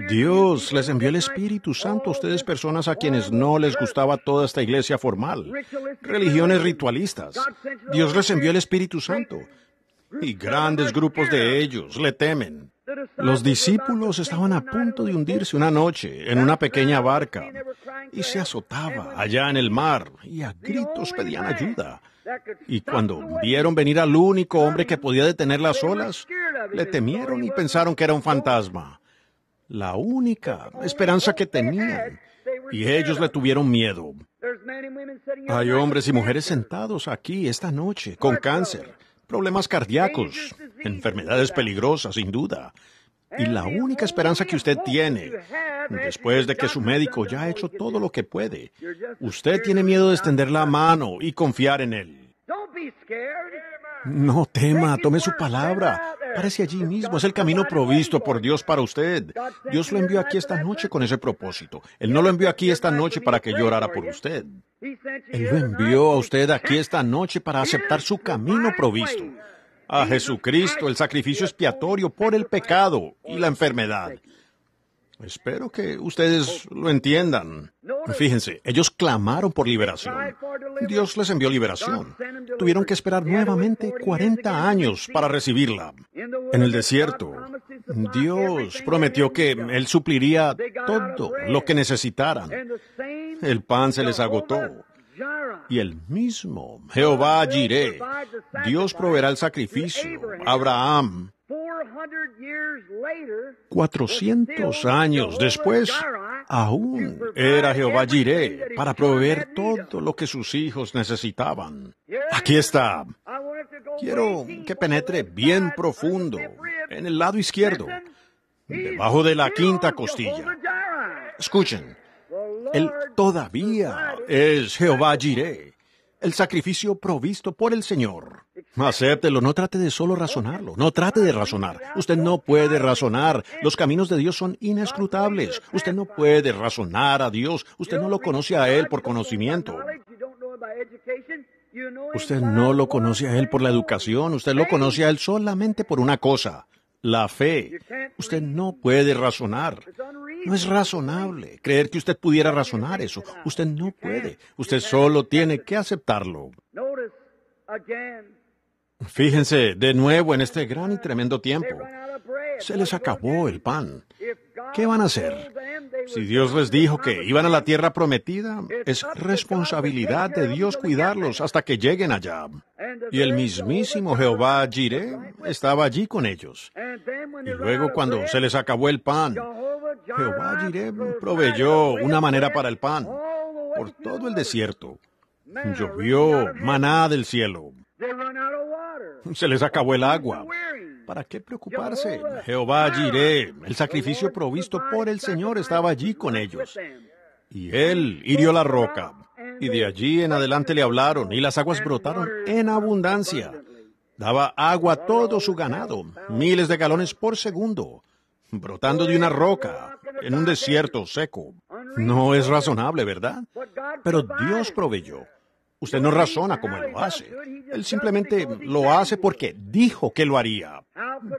Dios les envió el Espíritu Santo a ustedes personas a quienes no les gustaba toda esta iglesia formal, religiones ritualistas. Dios les envió el Espíritu Santo y grandes grupos de ellos le temen. Los discípulos estaban a punto de hundirse una noche en una pequeña barca y se azotaba allá en el mar y a gritos pedían ayuda. Y cuando vieron venir al único hombre que podía detener las olas, le temieron y pensaron que era un fantasma. La única esperanza que tenían. Y ellos le tuvieron miedo. Hay hombres y mujeres sentados aquí esta noche con cáncer problemas cardíacos, enfermedades peligrosas, sin duda. Y la única esperanza que usted tiene, después de que su médico ya ha hecho todo lo que puede, usted tiene miedo de extender la mano y confiar en él. No tema, tome su palabra parece allí mismo, es el camino provisto por Dios para usted. Dios lo envió aquí esta noche con ese propósito. Él no lo envió aquí esta noche para que llorara por usted. Él lo envió a usted aquí esta noche para aceptar su camino provisto. A Jesucristo, el sacrificio expiatorio por el pecado y la enfermedad. Espero que ustedes lo entiendan. Fíjense, ellos clamaron por liberación. Dios les envió liberación. Tuvieron que esperar nuevamente 40 años para recibirla. En el desierto, Dios prometió que Él supliría todo lo que necesitaran. El pan se les agotó. Y el mismo Jehová Jireh, Dios proveerá el sacrificio. Abraham 400 años después, aún era Jehová Jireh para proveer todo lo que sus hijos necesitaban. Aquí está. Quiero que penetre bien profundo, en el lado izquierdo, debajo de la quinta costilla. Escuchen, Él todavía es Jehová Jireh el sacrificio provisto por el Señor. Acéptelo, no trate de solo razonarlo, no trate de razonar. Usted no puede razonar, los caminos de Dios son inescrutables. Usted no puede razonar a Dios, usted no lo conoce a Él por conocimiento. Usted no lo conoce a Él por la educación, usted lo conoce a Él solamente por una cosa, la fe. Usted no puede razonar. No es razonable creer que usted pudiera razonar eso. Usted no puede. Usted solo tiene que aceptarlo. Fíjense de nuevo en este gran y tremendo tiempo. Se les acabó el pan. ¿Qué van a hacer? Si Dios les dijo que iban a la tierra prometida, es responsabilidad de Dios cuidarlos hasta que lleguen allá. Y el mismísimo Jehová Jireh pues, estaba allí con ellos. Y luego cuando se les acabó el pan, Jehová Jireh proveyó una manera para el pan por todo el desierto. Llovió maná del cielo. Se les acabó el agua. ¿Para qué preocuparse? Jehová iré. el sacrificio provisto por el Señor estaba allí con ellos. Y él hirió la roca. Y de allí en adelante le hablaron, y las aguas brotaron en abundancia. Daba agua a todo su ganado, miles de galones por segundo, brotando de una pues roca, en un desierto seco. No es razonable, ¿verdad? Pues Pero Dios proveyó. Usted no razona como él lo hace. Él simplemente lo hace porque dijo que lo haría.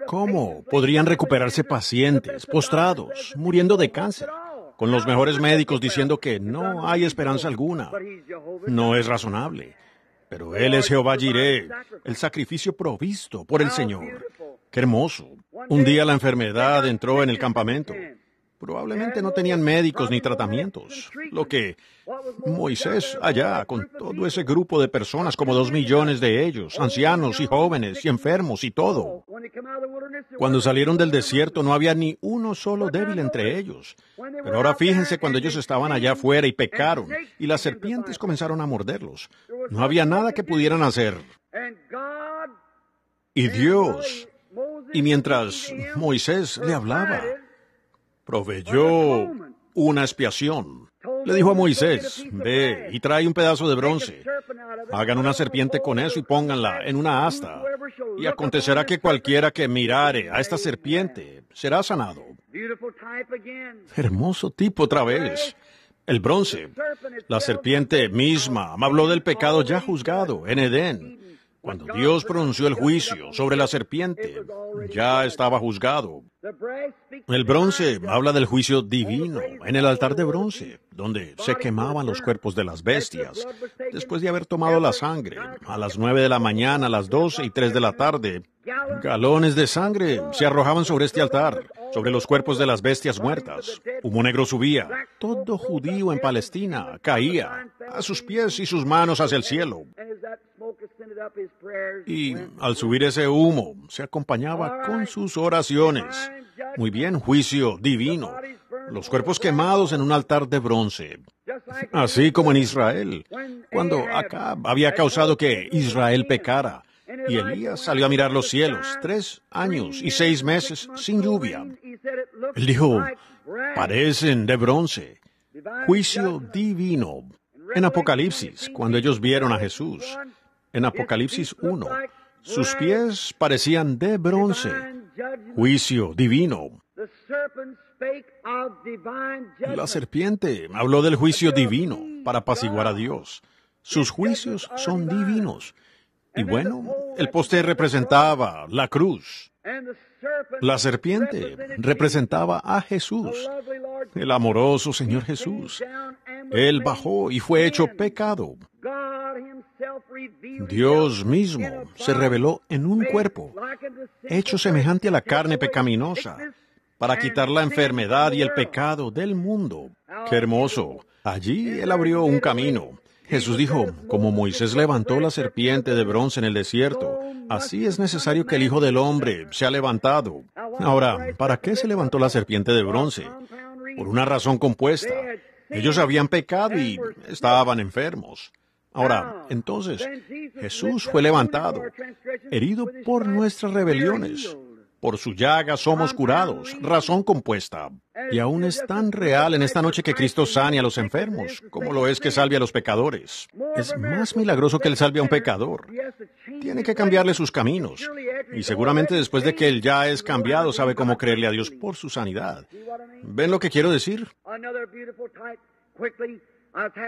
¿Cómo podrían recuperarse pacientes postrados, muriendo de cáncer? Con los mejores médicos diciendo que no hay esperanza alguna. No es razonable. Pero Él es Jehová Jireh, el sacrificio provisto por el Señor. Qué hermoso. Un día la enfermedad entró en el campamento. Probablemente no tenían médicos ni tratamientos, lo que Moisés allá, con todo ese grupo de personas, como dos millones de ellos, ancianos y jóvenes y enfermos y todo. Cuando salieron del desierto no había ni uno solo débil entre ellos. Pero ahora fíjense cuando ellos estaban allá afuera y pecaron y las serpientes comenzaron a morderlos. No había nada que pudieran hacer. Y Dios, y mientras Moisés le hablaba, proveyó una expiación. Le dijo a Moisés, ve y trae un pedazo de bronce, hagan una serpiente con eso y pónganla en una asta, y acontecerá que cualquiera que mirare a esta serpiente será sanado. Hermoso tipo otra vez. El bronce, la serpiente misma, habló del pecado ya juzgado en Edén, cuando Dios pronunció el juicio sobre la serpiente, ya estaba juzgado. El bronce habla del juicio divino en el altar de bronce, donde se quemaban los cuerpos de las bestias, después de haber tomado la sangre, a las nueve de la mañana, a las doce y tres de la tarde, Galones de sangre se arrojaban sobre este altar, sobre los cuerpos de las bestias muertas. Humo negro subía. Todo judío en Palestina caía a sus pies y sus manos hacia el cielo. Y al subir ese humo, se acompañaba con sus oraciones. Muy bien, juicio divino. Los cuerpos quemados en un altar de bronce. Así como en Israel, cuando Acab había causado que Israel pecara. Y Elías salió a mirar los cielos, tres años y seis meses sin lluvia. Él dijo, parecen de bronce. Juicio divino. En Apocalipsis, cuando ellos vieron a Jesús, en Apocalipsis 1. Sus pies parecían de bronce, juicio divino. La serpiente habló del juicio divino para apaciguar a Dios. Sus juicios son divinos. Y bueno, el poste representaba la cruz. La serpiente representaba a Jesús, el amoroso Señor Jesús. Él bajó y fue hecho pecado. Dios mismo se reveló en un cuerpo, hecho semejante a la carne pecaminosa, para quitar la enfermedad y el pecado del mundo. ¡Qué hermoso! Allí Él abrió un camino. Jesús dijo, como Moisés levantó la serpiente de bronce en el desierto, así es necesario que el Hijo del Hombre sea levantado. Ahora, ¿para qué se levantó la serpiente de bronce? Por una razón compuesta. Ellos habían pecado y estaban enfermos. Ahora, entonces, Jesús fue levantado, herido por nuestras rebeliones. Por su llaga somos curados, razón compuesta. Y aún es tan real en esta noche que Cristo sane a los enfermos, como lo es que salve a los pecadores. Es más milagroso que Él salve a un pecador. Tiene que cambiarle sus caminos. Y seguramente después de que Él ya es cambiado, sabe cómo creerle a Dios por su sanidad. ¿Ven lo que quiero decir?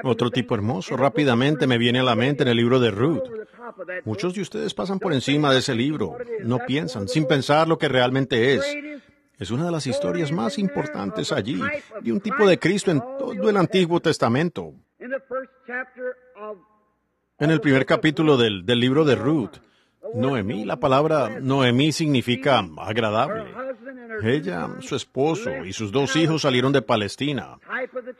Otro tipo hermoso rápidamente me viene a la mente en el libro de Ruth. Muchos de ustedes pasan por encima de ese libro, no piensan, sin pensar lo que realmente es. Es una de las historias más importantes allí, y un tipo de Cristo en todo el Antiguo Testamento. En el primer capítulo del, del libro de Ruth, Noemí, la palabra Noemí significa agradable. Ella, su esposo y sus dos hijos salieron de Palestina,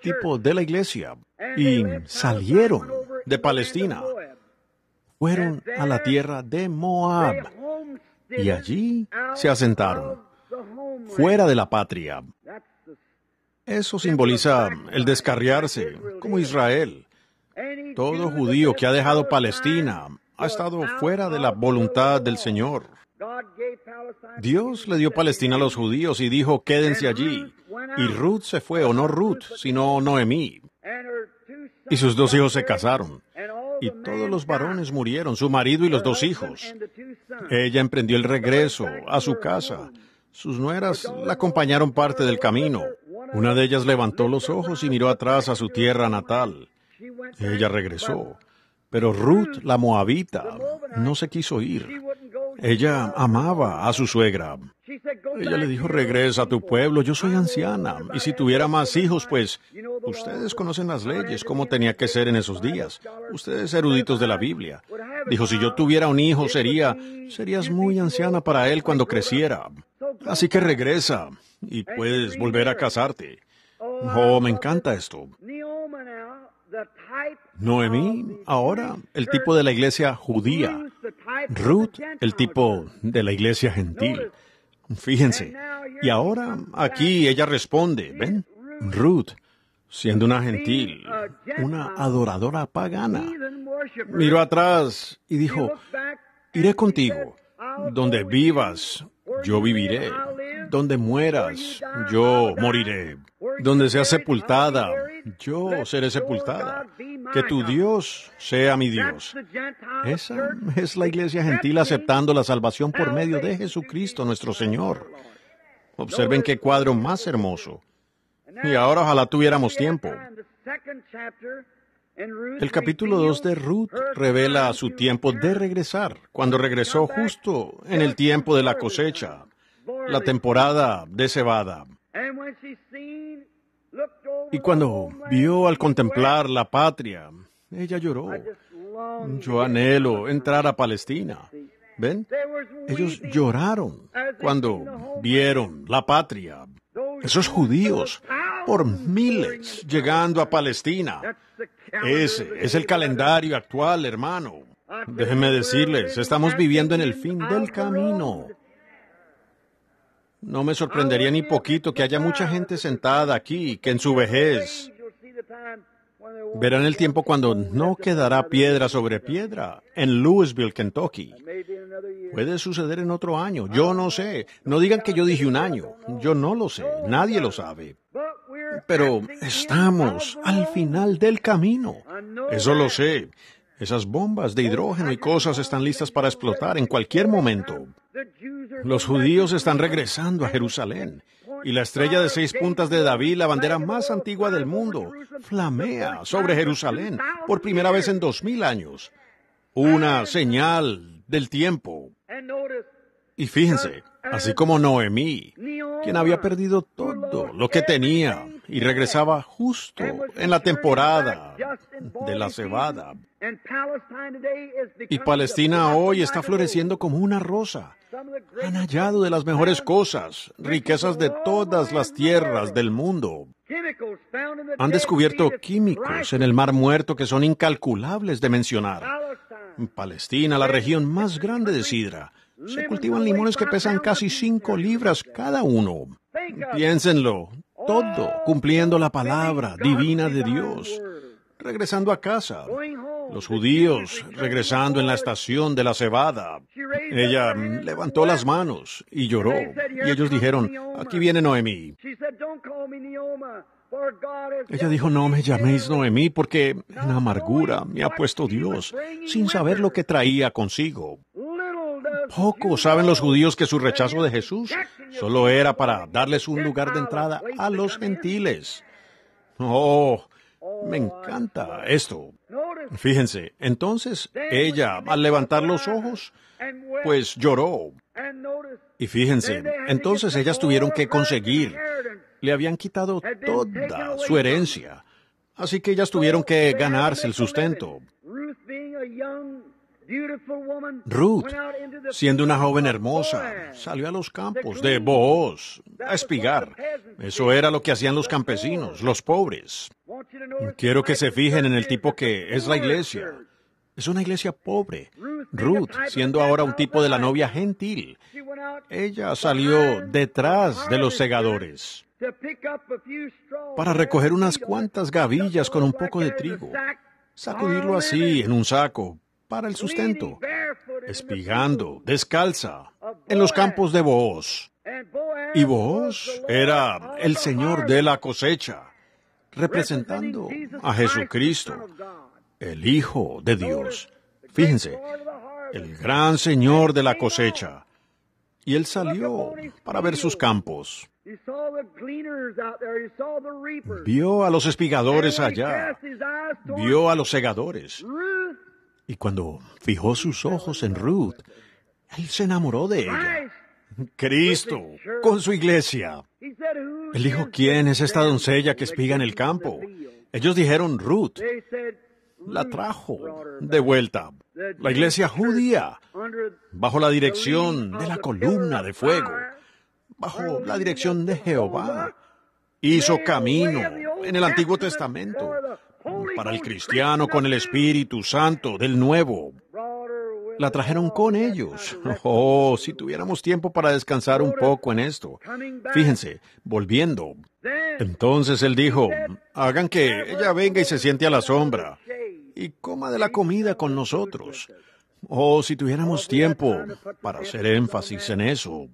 tipo de la iglesia, y salieron de Palestina, fueron a la tierra de Moab y allí se asentaron, fuera de la patria. Eso simboliza el descarriarse, como Israel. Todo judío que ha dejado Palestina ha estado fuera de la voluntad del Señor. Dios le dio Palestina a los judíos y dijo, quédense allí. Y Ruth se fue, o no Ruth, sino Noemí. Y sus dos hijos se casaron. Y todos los varones murieron, su marido y los dos hijos. Ella emprendió el regreso a su casa. Sus nueras la acompañaron parte del camino. Una de ellas levantó los ojos y miró atrás a su tierra natal. Ella regresó. Pero Ruth, la moabita, no se quiso ir. Ella amaba a su suegra. Ella le dijo, regresa a tu pueblo, yo soy anciana, y si tuviera más hijos, pues ustedes conocen las leyes, cómo tenía que ser en esos días, ustedes eruditos de la Biblia. Dijo, si yo tuviera un hijo, sería, serías muy anciana para él cuando creciera. Así que regresa y puedes volver a casarte. Oh, me encanta esto. Noemí, ahora el tipo de la iglesia judía. Ruth, el tipo de la iglesia gentil. Fíjense. Y ahora aquí ella responde, ¿ven? Ruth, siendo una gentil, una adoradora pagana, miró atrás y dijo, iré contigo. Donde vivas, yo viviré. Donde mueras, yo moriré donde sea sepultada, yo seré sepultada, que tu Dios sea mi Dios. Esa es la iglesia gentil aceptando la salvación por medio de Jesucristo nuestro Señor. Observen qué cuadro más hermoso. Y ahora ojalá tuviéramos tiempo. El capítulo 2 de Ruth revela su tiempo de regresar, cuando regresó justo en el tiempo de la cosecha, la temporada de cebada. Y cuando vio al contemplar la patria, ella lloró. Yo anhelo entrar a Palestina. ¿Ven? Ellos lloraron cuando vieron la patria. Esos judíos, por miles, llegando a Palestina. Ese es el calendario actual, hermano. Déjenme decirles, estamos viviendo en el fin del camino. No me sorprendería ni poquito que haya mucha gente sentada aquí que en su vejez verán el tiempo cuando no quedará piedra sobre piedra en Louisville, Kentucky. Puede suceder en otro año, yo no sé. No digan que yo dije un año, yo no lo sé, nadie lo sabe. Pero estamos al final del camino. Eso lo sé. Esas bombas de hidrógeno y cosas están listas para explotar en cualquier momento. Los judíos están regresando a Jerusalén y la estrella de seis puntas de David, la bandera más antigua del mundo, flamea sobre Jerusalén por primera vez en dos mil años. Una señal del tiempo. Y fíjense, así como Noemí, quien había perdido todo lo que tenía, y regresaba justo en la temporada de la cebada. Y Palestina hoy está floreciendo como una rosa. Han hallado de las mejores cosas, riquezas de todas las tierras del mundo. Han descubierto químicos en el Mar Muerto que son incalculables de mencionar. En Palestina, la región más grande de Sidra, se cultivan limones que pesan casi 5 libras cada uno. Piénsenlo, todo cumpliendo la palabra divina de Dios, regresando a casa. Los judíos regresando en la estación de la cebada. Ella levantó las manos y lloró. Y ellos dijeron, aquí viene Noemí. Ella dijo, no me llaméis Noemí porque en amargura me ha puesto Dios, sin saber lo que traía consigo. Poco saben los judíos que su rechazo de Jesús solo era para darles un lugar de entrada a los gentiles. Oh, me encanta esto. Fíjense, entonces ella, al levantar los ojos, pues lloró. Y fíjense, entonces ellas tuvieron que conseguir. Le habían quitado toda su herencia. Así que ellas tuvieron que ganarse el sustento. Ruth, siendo una joven hermosa, salió a los campos de Booz a espigar. Eso era lo que hacían los campesinos, los pobres. Quiero que se fijen en el tipo que es la iglesia. Es una iglesia pobre. Ruth, siendo ahora un tipo de la novia gentil, ella salió detrás de los segadores para recoger unas cuantas gavillas con un poco de trigo, sacudirlo así en un saco para el sustento, espigando, descalza, en los campos de Booz. Y Booz era el Señor de la cosecha, representando a Jesucristo, el Hijo de Dios. Fíjense, el gran Señor de la cosecha. Y él salió para ver sus campos. Vio a los espigadores allá. Vio a los segadores. Y cuando fijó sus ojos en Ruth, él se enamoró de ella. Cristo, con su iglesia. Él dijo, ¿quién es esta doncella que espiga en el campo? Ellos dijeron, Ruth. La trajo de vuelta. La iglesia judía, bajo la dirección de la columna de fuego, bajo la dirección de Jehová, hizo camino en el Antiguo Testamento para el cristiano con el Espíritu Santo del nuevo. La trajeron con ellos. Oh, si tuviéramos tiempo para descansar un poco en esto. Fíjense, volviendo. Entonces él dijo, hagan que ella venga y se siente a la sombra y coma de la comida con nosotros. Oh, si tuviéramos tiempo para hacer énfasis en eso.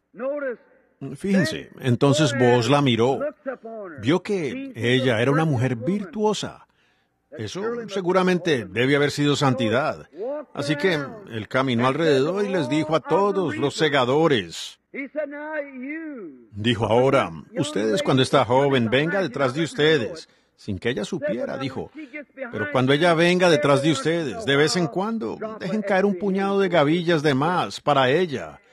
Fíjense, entonces vos la miró. Vio que ella era una mujer virtuosa eso seguramente debe haber sido santidad. Así que él caminó alrededor y les dijo a todos los segadores, dijo ahora, ustedes cuando esta joven venga detrás de ustedes, sin que ella supiera, dijo, pero cuando ella venga detrás de ustedes, de vez en cuando, dejen caer un puñado de gavillas de más para ella.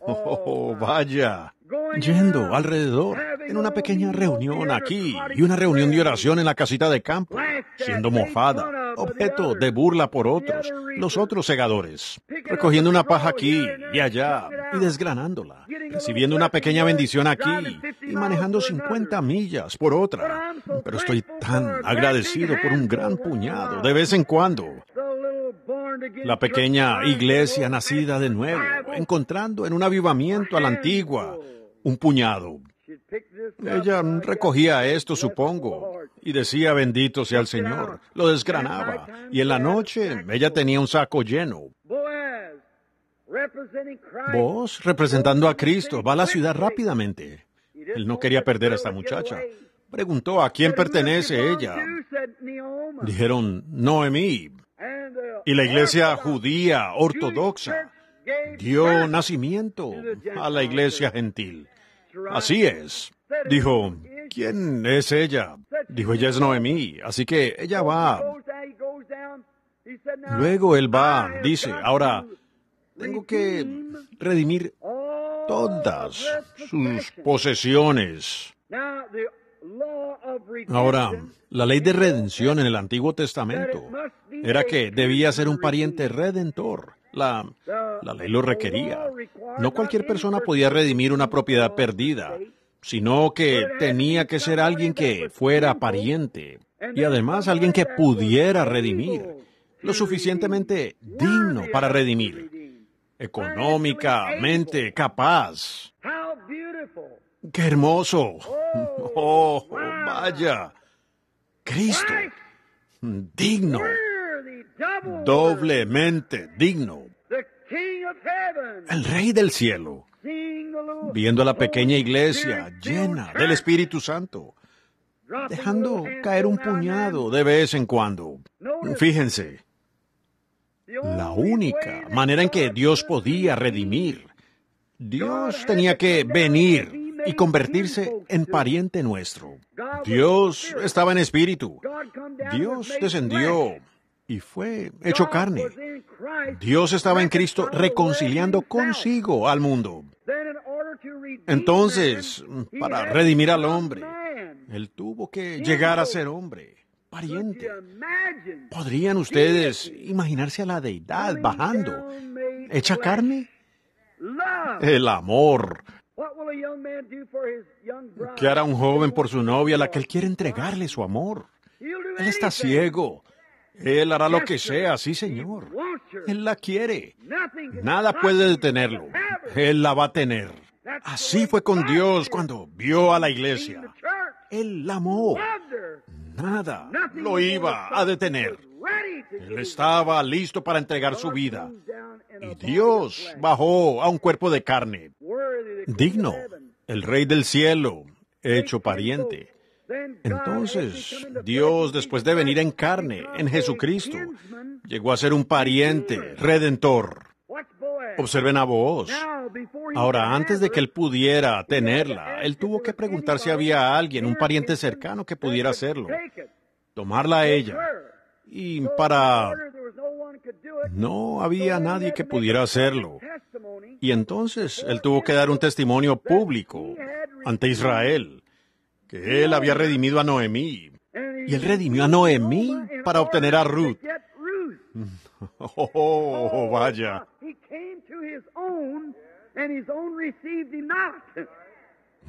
Oh, oh vaya, yendo alrededor en una pequeña reunión aquí y una reunión de oración en la casita de campo, siendo mofada, objeto de burla por otros, los otros segadores, recogiendo una paja aquí y allá y desgranándola, recibiendo una pequeña bendición aquí y manejando 50 millas por otra. Pero estoy tan agradecido por un gran puñado de vez en cuando. La pequeña iglesia nacida de nuevo, encontrando en un avivamiento a la antigua un puñado ella recogía esto, supongo, y decía, bendito sea el Señor. Lo desgranaba. Y en la noche ella tenía un saco lleno. Vos, representando a Cristo, va a la ciudad rápidamente. Él no quería perder a esta muchacha. Preguntó a quién pertenece ella. Dijeron, Noemí. Y la iglesia judía ortodoxa dio nacimiento a la iglesia gentil. Así es. Dijo, ¿quién es ella? Dijo, ella es Noemí, así que ella va. Luego él va, dice, ahora, tengo que redimir todas sus posesiones. Ahora, la ley de redención en el Antiguo Testamento era que debía ser un pariente redentor la, la ley lo requería. No cualquier persona podía redimir una propiedad perdida, sino que tenía que ser alguien que fuera pariente y además alguien que pudiera redimir, lo suficientemente digno para redimir, económicamente capaz. ¡Qué hermoso! ¡Oh, vaya! Cristo, digno, doblemente digno el Rey del Cielo, viendo a la pequeña iglesia llena del Espíritu Santo, dejando caer un puñado de vez en cuando. Fíjense, la única manera en que Dios podía redimir, Dios tenía que venir y convertirse en pariente nuestro. Dios estaba en espíritu. Dios descendió y fue hecho carne. Dios estaba en Cristo reconciliando consigo al mundo. Entonces, mm, para redimir al hombre, él tuvo que llegar a ser hombre, pariente. ¿Podrían ustedes imaginarse a la deidad bajando, hecha carne? El amor. ¿Qué hará un joven por su novia, a la que él quiere entregarle su amor? Él está ciego. Él hará lo que sea, sí señor. Él la quiere. Nada puede detenerlo. Él la va a tener. Así fue con Dios cuando vio a la iglesia. Él la amó. Nada lo iba a detener. Él estaba listo para entregar su vida. Y Dios bajó a un cuerpo de carne, digno, el rey del cielo, hecho pariente. Entonces, Dios, después de venir en carne, en Jesucristo, llegó a ser un pariente, redentor. Observen a vos. Ahora, antes de que él pudiera tenerla, él tuvo que preguntar si había alguien, un pariente cercano que pudiera hacerlo, tomarla a ella. Y para... No había nadie que pudiera hacerlo. Y entonces él tuvo que dar un testimonio público ante Israel que él había redimido a Noemí. Y él redimió a Noemí para obtener a Ruth. Oh, vaya.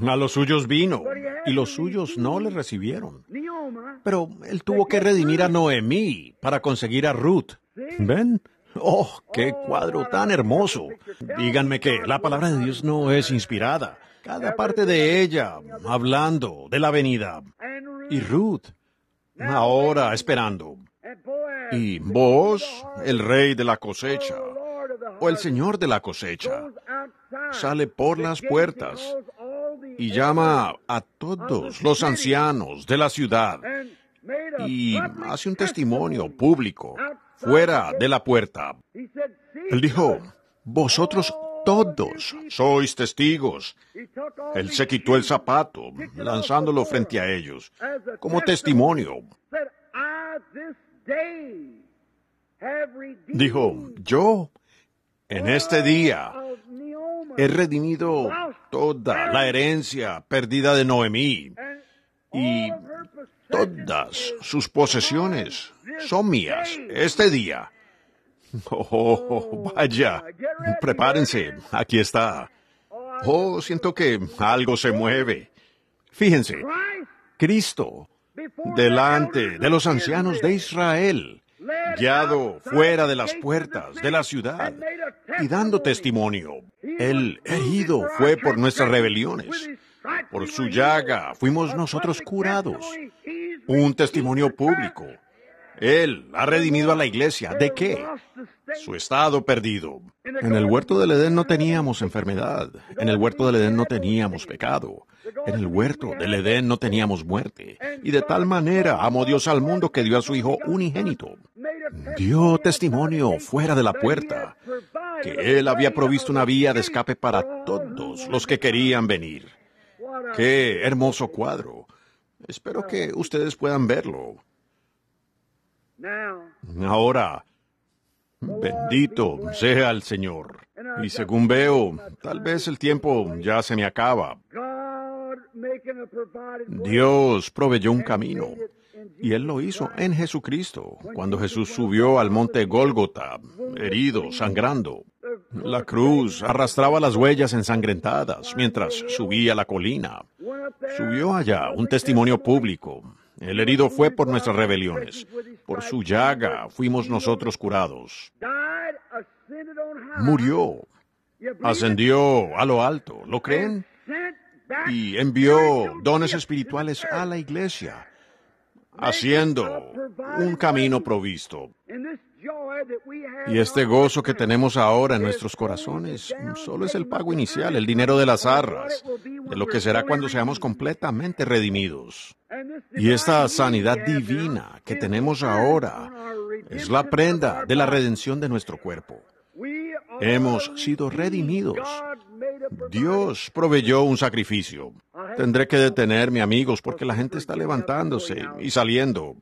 A los suyos vino, y los suyos no le recibieron. Pero él tuvo que redimir a Noemí para conseguir a Ruth. ¿Ven? ¡Oh, qué cuadro tan hermoso! Díganme que la palabra de Dios no es inspirada cada parte de ella hablando de la venida. Y Ruth, ahora esperando. Y vos, el rey de la cosecha, o el señor de la cosecha, sale por las puertas y llama a todos los ancianos de la ciudad y hace un testimonio público fuera de la puerta. Él dijo, vosotros todos sois testigos. Él se quitó el zapato, lanzándolo frente a ellos, como testimonio. Dijo, yo en este día he redimido toda la herencia perdida de Noemí y todas sus posesiones son mías este día. Oh, vaya. Prepárense. Aquí está. Oh, siento que algo se mueve. Fíjense. Cristo, delante de los ancianos de Israel, guiado fuera de las puertas de la ciudad y dando testimonio. Él herido fue por nuestras rebeliones. Por su llaga fuimos nosotros curados. Un testimonio público él ha redimido a la iglesia. ¿De qué? Su estado perdido. En el huerto del Edén no teníamos enfermedad. En el huerto del Edén no teníamos pecado. En el huerto del Edén no teníamos muerte. Y de tal manera amó Dios al mundo que dio a su Hijo unigénito. Dio testimonio fuera de la puerta que Él había provisto una vía de escape para todos los que querían venir. Qué hermoso cuadro. Espero que ustedes puedan verlo. Ahora, bendito sea el Señor. Y según veo, tal vez el tiempo ya se me acaba. Dios proveyó un camino. Y Él lo hizo en Jesucristo, cuando Jesús subió al monte Gólgota, herido, sangrando. La cruz arrastraba las huellas ensangrentadas mientras subía la colina. Subió allá un testimonio público, el herido fue por nuestras rebeliones. Por su llaga fuimos nosotros curados. Murió. Ascendió a lo alto. ¿Lo creen? Y envió dones espirituales a la iglesia, haciendo un camino provisto. Y este gozo que tenemos ahora en nuestros corazones solo es el pago inicial, el dinero de las arras, de lo que será cuando seamos completamente redimidos. Y esta sanidad divina que tenemos ahora es la prenda de la redención de nuestro cuerpo. Hemos sido redimidos. Dios proveyó un sacrificio. Tendré que detenerme, amigos, porque la gente está levantándose y saliendo.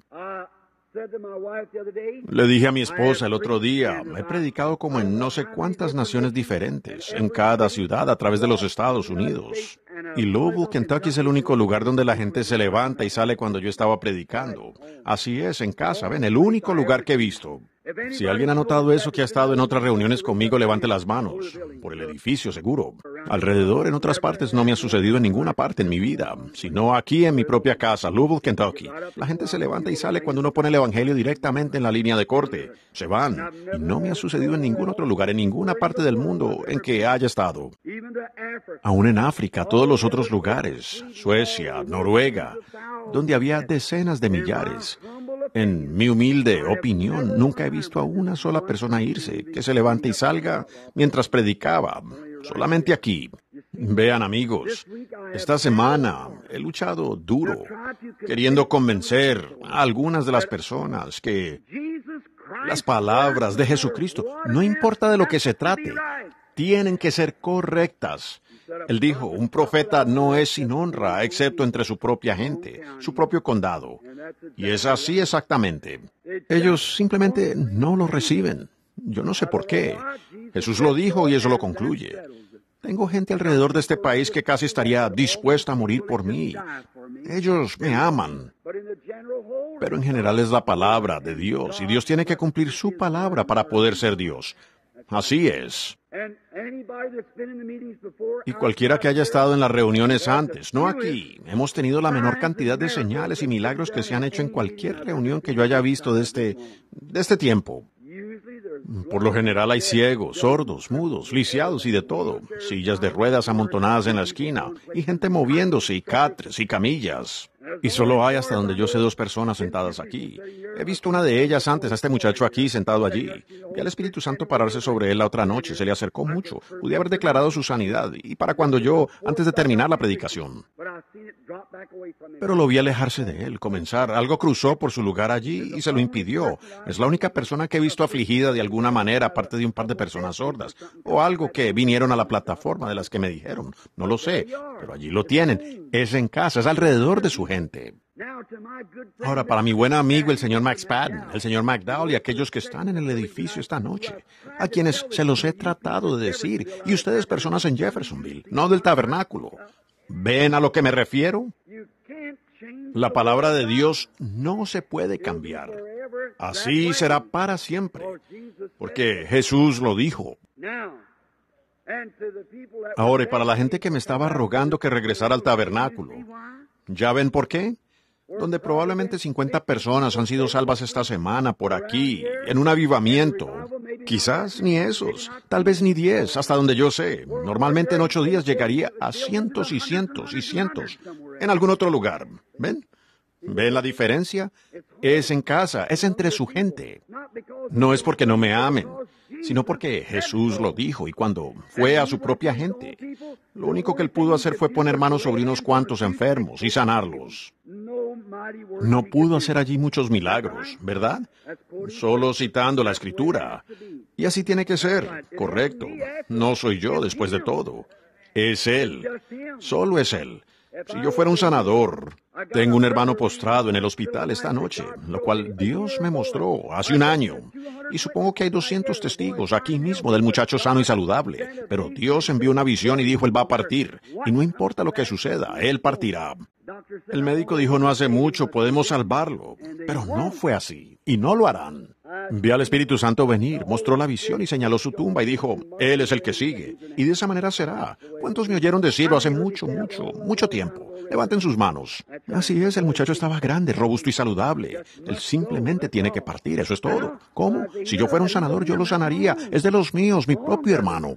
Le dije a mi esposa el otro día, he predicado como en no sé cuántas naciones diferentes, en cada ciudad a través de los Estados Unidos. Y Louisville, Kentucky es el único lugar donde la gente se levanta y sale cuando yo estaba predicando. Así es, en casa, ven, el único lugar que he visto. Si alguien ha notado eso que ha estado en otras reuniones conmigo, levante las manos. Por el edificio, seguro. Alrededor, en otras partes, no me ha sucedido en ninguna parte en mi vida, sino aquí en mi propia casa, Louisville, Kentucky. La gente se levanta y sale cuando uno pone el evangelio directamente en la línea de corte. Se van. Y no me ha sucedido en ningún otro lugar, en ninguna parte del mundo en que haya estado. Aún en África, todo los otros lugares, Suecia, Noruega, donde había decenas de millares. En mi humilde opinión, nunca he visto a una sola persona irse, que se levante y salga mientras predicaba, solamente aquí. Vean amigos, esta semana he luchado duro, queriendo convencer a algunas de las personas que las palabras de Jesucristo, no importa de lo que se trate, tienen que ser correctas él dijo, un profeta no es sin honra, excepto entre su propia gente, su propio condado. Y es así exactamente. Ellos simplemente no lo reciben. Yo no sé por qué. Jesús lo dijo y eso lo concluye. Tengo gente alrededor de este país que casi estaría dispuesta a morir por mí. Ellos me aman. Pero en general es la palabra de Dios y Dios tiene que cumplir su palabra para poder ser Dios. Así es. Y cualquiera que haya estado en las reuniones antes, no aquí, hemos tenido la menor cantidad de señales y milagros que se han hecho en cualquier reunión que yo haya visto de este, de este tiempo. Mm, por lo general hay ciegos, sordos, mudos, lisiados y de todo, sillas de ruedas amontonadas en la esquina, y gente moviéndose y catres y camillas. Y solo hay hasta donde yo sé dos personas sentadas aquí. He visto una de ellas antes, a este muchacho aquí sentado allí. Vi al Espíritu Santo pararse sobre él la otra noche, se le acercó mucho. Pude haber declarado su sanidad y para cuando yo, antes de terminar la predicación. Pero lo vi alejarse de él, comenzar. Algo cruzó por su lugar allí y se lo impidió. Es la única persona que he visto afligida de alguna manera, aparte de un par de personas sordas, o algo que vinieron a la plataforma de las que me dijeron. No lo sé, pero allí lo tienen. Es en casa, es alrededor de su gente. Ahora, para mi buen amigo el señor Max Patton, el señor McDowell y aquellos que están en el edificio esta noche, a quienes se los he tratado de decir, y ustedes personas en Jeffersonville, no del tabernáculo, ¿ven a lo que me refiero? La palabra de Dios no se puede cambiar. Así será para siempre, porque Jesús lo dijo. Ahora, y para la gente que me estaba rogando que regresara al tabernáculo, ¿Ya ven por qué? Pues donde probablemente 50 personas han sido salvas esta semana por aquí, en un avivamiento. Quizás ni esos, tal vez ni 10, hasta donde yo sé. Normalmente en ocho días llegaría a cientos y cientos y cientos en algún otro lugar. ¿Ven? ¿Ve la diferencia? Es en casa, es entre su gente. No es porque no me amen, sino porque Jesús lo dijo y cuando fue a su propia gente, lo único que él pudo hacer fue poner manos sobre unos cuantos enfermos y sanarlos. No pudo hacer allí muchos milagros, ¿verdad? Solo citando la escritura. Y así tiene que ser, correcto. No soy yo después de todo. Es Él. Solo es Él. Si yo fuera un sanador, tengo un hermano postrado en el hospital esta noche, lo cual Dios me mostró hace un año. Y supongo que hay 200 testigos aquí mismo del muchacho sano y saludable. Pero Dios envió una visión y dijo, él va a partir. Y no importa lo que suceda, él partirá. El médico dijo, no hace mucho, podemos salvarlo. Pero no fue así. Y no lo harán. Vi al Espíritu Santo venir, mostró la visión y señaló su tumba y dijo, Él es el que sigue. Y de esa manera será. ¿Cuántos me oyeron decirlo hace mucho, mucho, mucho tiempo? Levanten sus manos. Así es, el muchacho estaba grande, robusto y saludable. Él simplemente tiene que partir, eso es todo. ¿Cómo? Si yo fuera un sanador, yo lo sanaría. Es de los míos, mi propio hermano.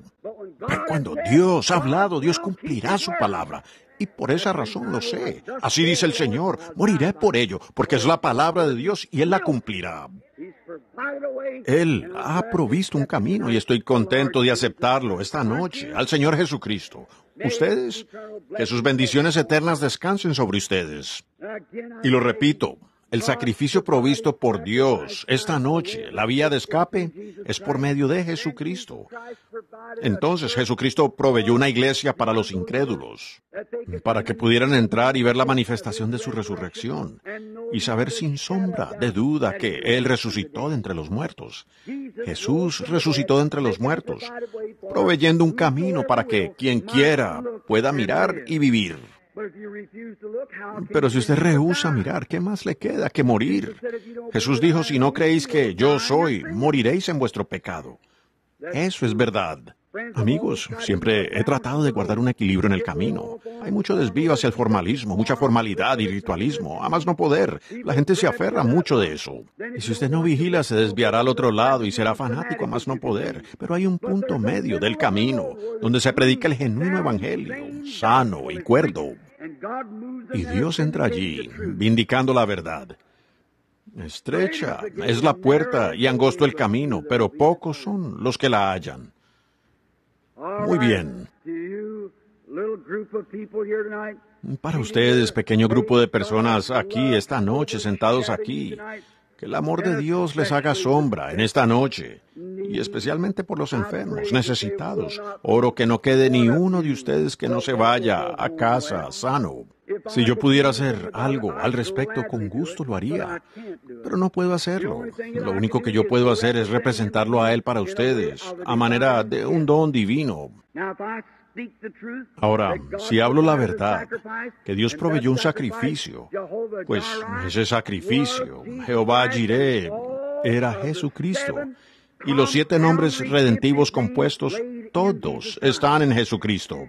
Pero cuando Dios ha hablado, Dios cumplirá su palabra. Y por esa razón lo sé. Así dice el Señor, moriré por ello, porque es la palabra de Dios y Él la cumplirá. Él ha provisto un camino y estoy contento de aceptarlo esta noche al Señor Jesucristo. Ustedes, que sus bendiciones eternas descansen sobre ustedes. Y lo repito, el sacrificio provisto por Dios esta noche, la vía de escape, es por medio de Jesucristo. Entonces Jesucristo proveyó una iglesia para los incrédulos, para que pudieran entrar y ver la manifestación de su resurrección, y saber sin sombra de duda que Él resucitó de entre los muertos. Jesús resucitó de entre los muertos, proveyendo un camino para que quien quiera pueda mirar y vivir. Pero si usted rehúsa mirar, ¿qué más le queda que morir? Jesús dijo, si no creéis que yo soy, moriréis en vuestro pecado. Eso es verdad. Amigos, siempre he tratado de guardar un equilibrio en el camino. Hay mucho desvío hacia el formalismo, mucha formalidad y ritualismo, a más no poder. La gente se aferra mucho de eso. Y si usted no vigila, se desviará al otro lado y será fanático a más no poder. Pero hay un punto medio del camino, donde se predica el genuino evangelio, sano y cuerdo. Y Dios entra allí, vindicando la verdad. Estrecha es la puerta y angosto el camino, pero pocos son los que la hallan. Muy bien. Para ustedes, pequeño grupo de personas aquí esta noche, sentados aquí, que el amor de Dios les haga sombra en esta noche, y especialmente por los enfermos, necesitados. Oro que no quede ni uno de ustedes que no se vaya a casa sano. Si yo pudiera hacer algo al respecto, con gusto lo haría, pero no puedo hacerlo. Lo único que yo puedo hacer es representarlo a Él para ustedes, a manera de un don divino. Ahora, si hablo la verdad, que Dios proveyó un sacrificio, pues ese sacrificio, Jehová Jireh, era Jesucristo. Y los siete nombres redentivos compuestos, todos están en Jesucristo.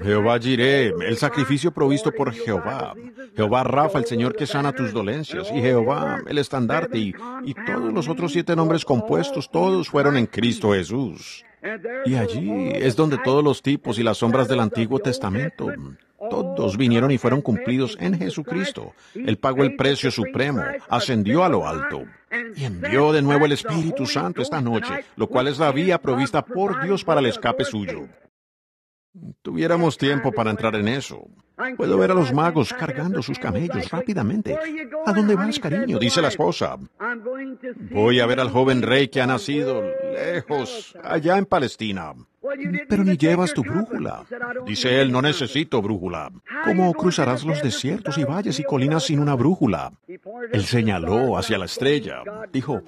Jehová Jireh, el sacrificio provisto por Jehová. Jehová Rafa, el Señor que sana tus dolencias. Y Jehová, el estandarte. Y, y todos los otros siete nombres compuestos, todos fueron en Cristo Jesús. Y allí es donde todos los tipos y las sombras del Antiguo Testamento, todos vinieron y fueron cumplidos en Jesucristo. Él pagó el precio supremo, ascendió a lo alto y envió de nuevo el Espíritu Santo esta noche, lo cual es la vía provista por Dios para el escape suyo tuviéramos tiempo para entrar en eso. Puedo ver a los magos cargando sus camellos rápidamente. ¿A dónde vas, cariño? dice la esposa. Voy a ver al joven rey que ha nacido lejos, allá en Palestina. Pero ni llevas tu brújula. Dice él, no necesito brújula. ¿Cómo cruzarás los desiertos y valles y colinas sin una brújula? Él señaló hacia la estrella. Dijo,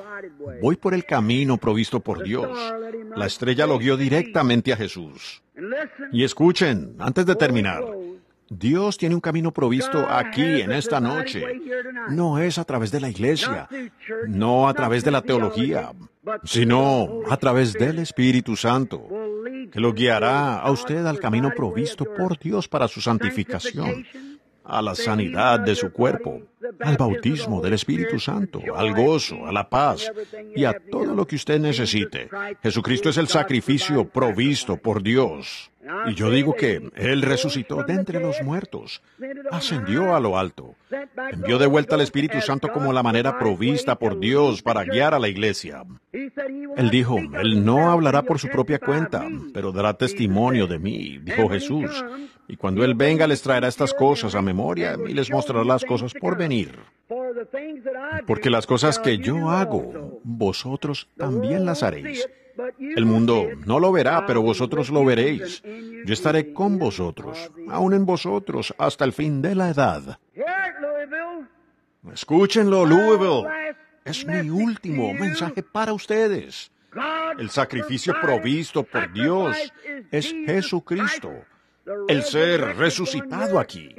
voy por el camino provisto por Dios. La estrella lo guió directamente a Jesús. Y escuchen, antes de terminar, Dios tiene un camino provisto aquí en esta noche. No es a través de la iglesia, no a través de la teología, sino a través del Espíritu Santo, que lo guiará a usted al camino provisto por Dios para su santificación, a la sanidad de su cuerpo, al bautismo del Espíritu Santo, al gozo, a la paz y a todo lo que usted necesite. Jesucristo es el sacrificio provisto por Dios. Y yo digo que Él resucitó de entre los muertos, ascendió a lo alto, envió de vuelta al Espíritu Santo como la manera provista por Dios para guiar a la iglesia. Él dijo, Él no hablará por su propia cuenta, pero dará testimonio de mí, dijo Jesús. Y cuando Él venga les traerá estas cosas a memoria y les mostrará las cosas por venir. Porque las cosas que yo hago, vosotros también las haréis el mundo no lo verá, pero vosotros lo veréis. Yo estaré con vosotros, aún en vosotros, hasta el fin de la edad. Escúchenlo, Louisville. Es mi último mensaje para ustedes. El sacrificio provisto por Dios es Jesucristo, el ser resucitado aquí,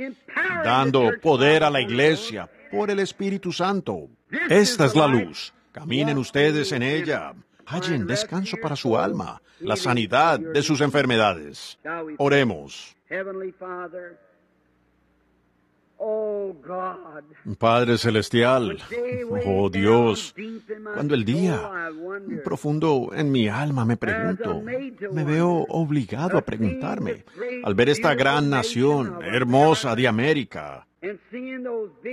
dando poder a la iglesia por el Espíritu Santo. Esta es la luz. Caminen ustedes en ella hallen descanso para su alma, la sanidad de sus enfermedades. Oremos. Oh Padre Celestial, oh Dios, cuando el día profundo en mi alma me pregunto, me veo obligado a preguntarme, al ver esta gran nación hermosa de América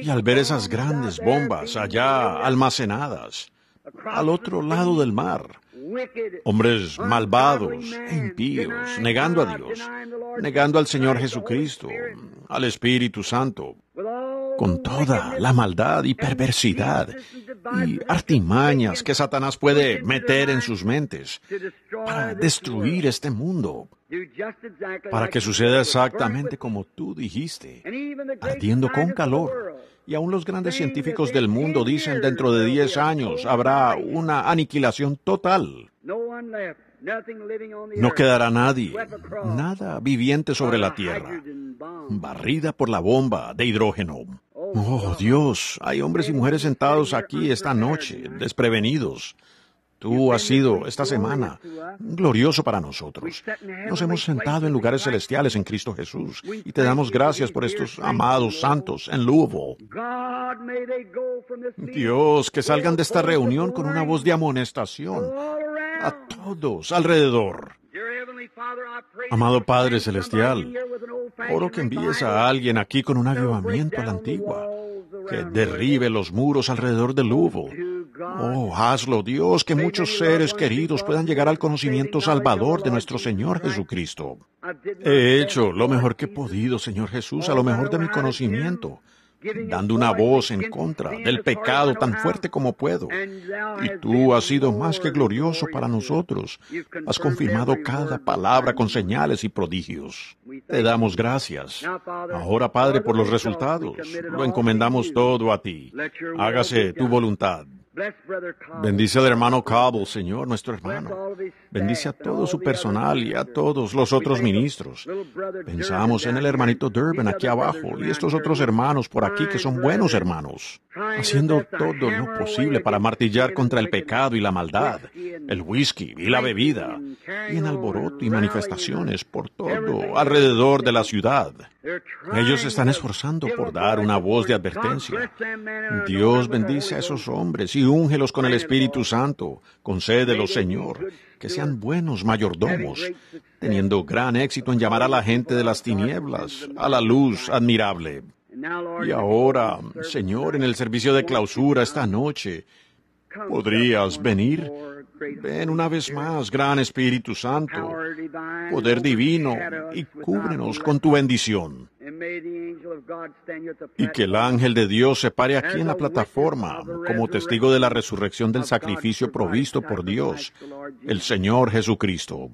y al ver esas grandes bombas allá almacenadas, al otro lado del mar. Hombres malvados, impíos, negando a Dios, negando al Señor Jesucristo, al Espíritu Santo, con toda la maldad y perversidad y artimañas que Satanás puede meter en sus mentes para destruir este mundo, para que suceda exactamente como tú dijiste, ardiendo con calor y aún los grandes científicos del mundo dicen dentro de 10 años habrá una aniquilación total. No quedará nadie, nada viviente sobre la Tierra, barrida por la bomba de hidrógeno. Oh, oh Dios, hay hombres y mujeres sentados aquí esta noche, desprevenidos, Tú has sido esta semana glorioso para nosotros. Nos hemos sentado en lugares celestiales en Cristo Jesús y te damos gracias por estos amados santos en Louisville. Dios, que salgan de esta reunión con una voz de amonestación a todos alrededor. Amado Padre Celestial, oro que envíes a alguien aquí con un avivamiento a la antigua, que derribe los muros alrededor del Lugo. Oh, hazlo, Dios, que muchos seres queridos puedan llegar al conocimiento salvador de nuestro Señor Jesucristo. He hecho lo mejor que he podido, Señor Jesús, a lo mejor de mi conocimiento dando una voz en contra del pecado tan fuerte como puedo. Y tú has sido más que glorioso para nosotros. Has confirmado cada palabra con señales y prodigios. Te damos gracias. Ahora, Padre, por los resultados, lo encomendamos todo a ti. Hágase tu voluntad Bendice al hermano Cabo, oh Señor, nuestro hermano. Bendice a todo su personal y a todos los otros ministros. Pensamos en el hermanito Durbin aquí abajo y estos otros hermanos por aquí que son buenos hermanos, haciendo todo lo posible para martillar contra el pecado y la maldad, el whisky y la bebida, y en alboroto y manifestaciones por todo alrededor de la ciudad. Ellos están esforzando por dar una voz de advertencia. Dios bendice a esos hombres y úngelos con el Espíritu Santo. Concédelos, Señor, que sean buenos mayordomos, teniendo gran éxito en llamar a la gente de las tinieblas a la luz admirable. Y ahora, Señor, en el servicio de clausura esta noche, ¿podrías venir Ven una vez más, gran Espíritu Santo, poder divino, y cúbrenos con tu bendición. Y que el ángel de Dios se pare aquí en la plataforma como testigo de la resurrección del sacrificio provisto por Dios, el Señor Jesucristo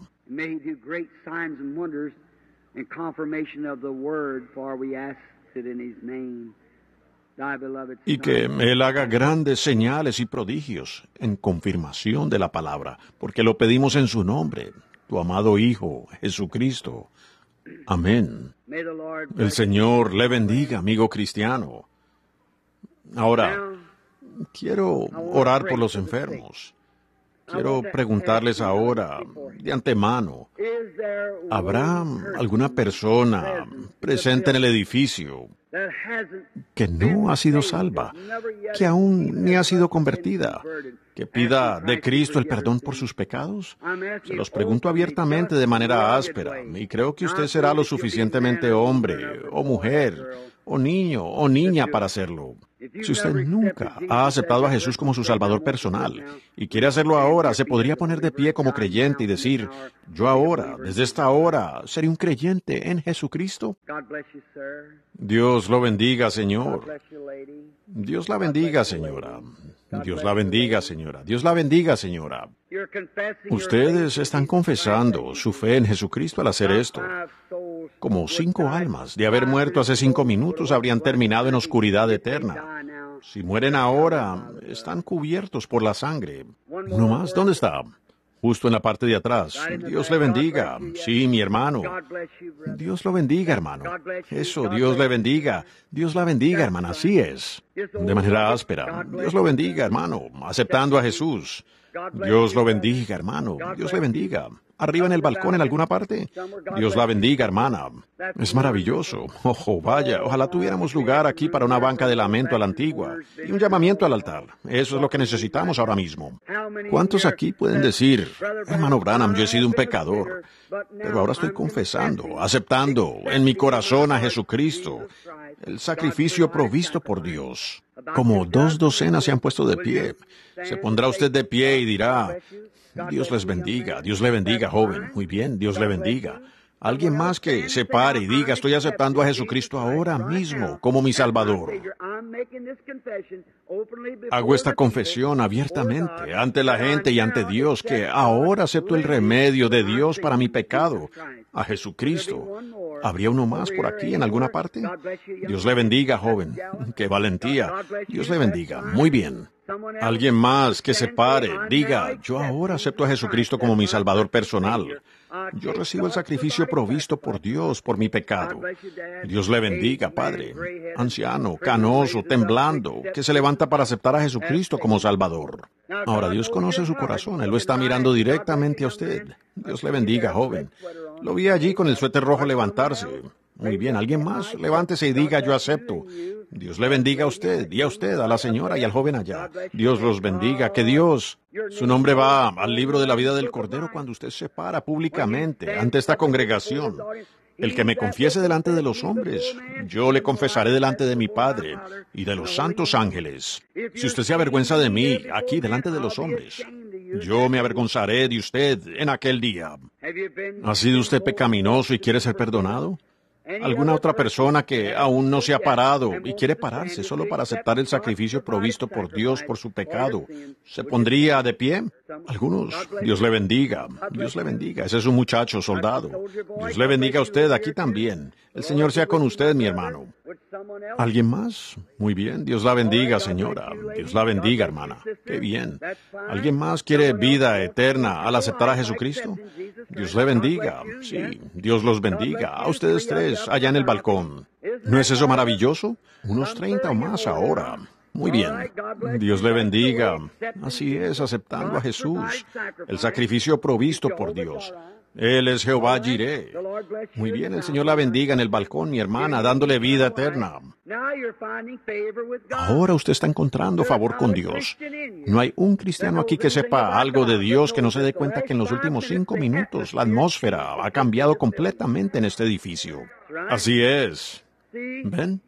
y que Él haga grandes señales y prodigios en confirmación de la palabra, porque lo pedimos en su nombre, tu amado Hijo, Jesucristo. Amén. El Señor le bendiga, amigo cristiano. Ahora, quiero orar por los enfermos. Quiero preguntarles ahora, de antemano, ¿habrá alguna persona presente en el edificio que no ha sido salva, que aún ni ha sido convertida, que pida de Cristo el perdón por sus pecados? Se los pregunto abiertamente de manera áspera y creo que usted será lo suficientemente hombre o mujer o niño o niña para hacerlo. Si usted nunca ha aceptado a Jesús como su Salvador personal y quiere hacerlo ahora, se podría poner de pie como creyente y decir, yo ahora, desde esta hora, seré un creyente en Jesucristo. Dios Dios lo bendiga, Señor. Dios la bendiga, señora. Dios la bendiga, señora. Dios la bendiga, señora. Ustedes están confesando su fe en Jesucristo al hacer esto. Como cinco almas de haber muerto hace cinco minutos habrían terminado en oscuridad eterna. Si mueren ahora, están cubiertos por la sangre. No más, ¿dónde está? justo en la parte de atrás. Dios le bendiga. Sí, mi hermano. Dios lo bendiga, hermano. Eso, Dios le bendiga. Dios la bendiga, hermana. Así es. De manera áspera. Dios lo bendiga, hermano. Aceptando a Jesús. Dios lo bendiga, hermano. Dios le bendiga. Arriba en el balcón, en alguna parte. Dios la bendiga, hermana. Es maravilloso. Ojo, vaya. Ojalá tuviéramos lugar aquí para una banca de lamento a la antigua y un llamamiento al altar. Eso es lo que necesitamos ahora mismo. ¿Cuántos aquí pueden decir, hermano Branham, yo he sido un pecador, pero ahora estoy confesando, aceptando en mi corazón a Jesucristo el sacrificio provisto por Dios. Como dos docenas se han puesto de pie. Se pondrá usted de pie y dirá, Dios les bendiga, Dios le bendiga, joven. Muy bien, Dios le bendiga. Alguien más que se pare y diga, estoy aceptando a Jesucristo ahora mismo como mi Salvador. Hago esta confesión abiertamente ante la gente y ante Dios que ahora acepto el remedio de Dios para mi pecado, a Jesucristo. ¿Habría uno más por aquí, en alguna parte? Dios le bendiga, joven. Qué valentía. Dios le bendiga. Muy bien. Alguien más que se pare, diga, yo ahora acepto a Jesucristo como mi Salvador personal. Yo recibo el sacrificio provisto por Dios por mi pecado. Dios le bendiga, Padre. Anciano, canoso, temblando, que se levanta para aceptar a Jesucristo como Salvador. Ahora Dios conoce su corazón, Él lo está mirando directamente a usted. Dios le bendiga, joven. Lo vi allí con el suéter rojo levantarse. Muy bien, alguien más, levántese y diga yo acepto. Dios le bendiga a usted, y a usted, a la señora y al joven allá. Dios los bendiga, que Dios. Su nombre va al libro de la vida del Cordero cuando usted se para públicamente ante esta congregación. El que me confiese delante de los hombres, yo le confesaré delante de mi Padre y de los santos ángeles. Si usted se avergüenza de mí aquí delante de los hombres, yo me avergonzaré de usted en aquel día. ¿Ha sido usted pecaminoso y quiere ser perdonado? ¿Alguna otra persona que aún no se ha parado y quiere pararse solo para aceptar el sacrificio provisto por Dios por su pecado? ¿Se pondría de pie? Algunos, Dios le bendiga, Dios le bendiga. Ese es un muchacho soldado. Dios le bendiga a usted aquí también. El Señor sea con usted, mi hermano. ¿Alguien más? Muy bien. Dios la bendiga, señora. Dios la bendiga, hermana. Qué bien. ¿Alguien más quiere vida eterna al aceptar a Jesucristo? Dios le bendiga. Sí, Dios los bendiga. A ustedes tres, allá en el balcón. ¿No es eso maravilloso? Unos 30 o más ahora. Muy bien. Dios le bendiga. Así es, aceptando a Jesús, el sacrificio provisto por Dios él es Jehová Jireh. Muy bien, el Señor la bendiga en el balcón, mi hermana, dándole vida eterna. Ahora usted está encontrando favor con Dios. No hay un cristiano aquí que sepa algo de Dios que no se dé cuenta que en los últimos cinco minutos la atmósfera ha cambiado completamente en este edificio. Así es. ¿Ven?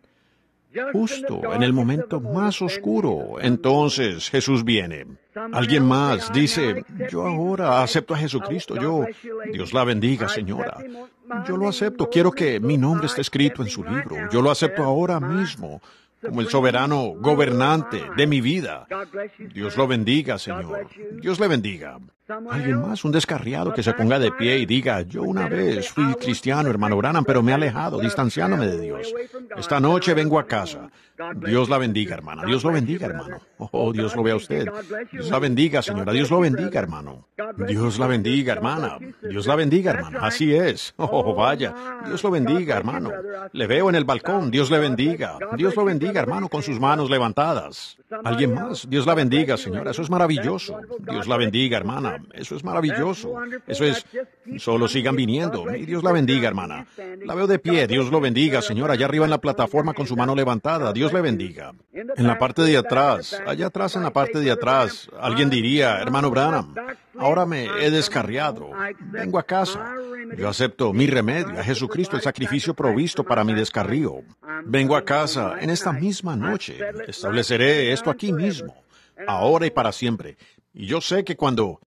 justo en el momento más oscuro. Entonces Jesús viene. Alguien más dice, yo ahora acepto a Jesucristo, yo, Dios la bendiga, señora. Yo lo acepto, quiero que mi nombre esté escrito en su libro. Yo lo acepto ahora mismo como el soberano gobernante de mi vida. Dios lo bendiga, Señor. Dios le bendiga. Alguien más, un descarriado que se ponga de pie y diga, yo una vez fui cristiano, hermano Branham, pero me he alejado, distanciándome de Dios. Esta noche vengo a casa. Dios la bendiga, hermana. Dios lo bendiga, hermano. Oh, Dios lo vea usted. Dios la bendiga, señora. Dios lo bendiga, hermano. Dios la bendiga, hermana. Dios la bendiga, hermano. Así es. Oh, vaya. Dios lo bendiga, hermano. Le veo en el balcón. Dios le bendiga. Dios lo bendiga, hermano, con sus manos levantadas. ¿Alguien más? Dios la bendiga, señora. Eso es maravilloso. Dios la bendiga, hermana. Eso es maravilloso. Eso es... Solo sigan viniendo. Y Dios la bendiga, hermana. La veo de pie. Dios lo bendiga, señora. Allá arriba en la plataforma con su mano levantada. Dios le bendiga. En la parte de atrás, allá atrás en la parte de atrás, alguien diría, hermano Branham, ahora me he descarriado, vengo a casa. Yo acepto mi remedio, a Jesucristo, el sacrificio provisto para mi descarrío. Vengo a casa en esta misma noche. Estableceré esto aquí mismo, ahora y para siempre. Y yo sé que cuando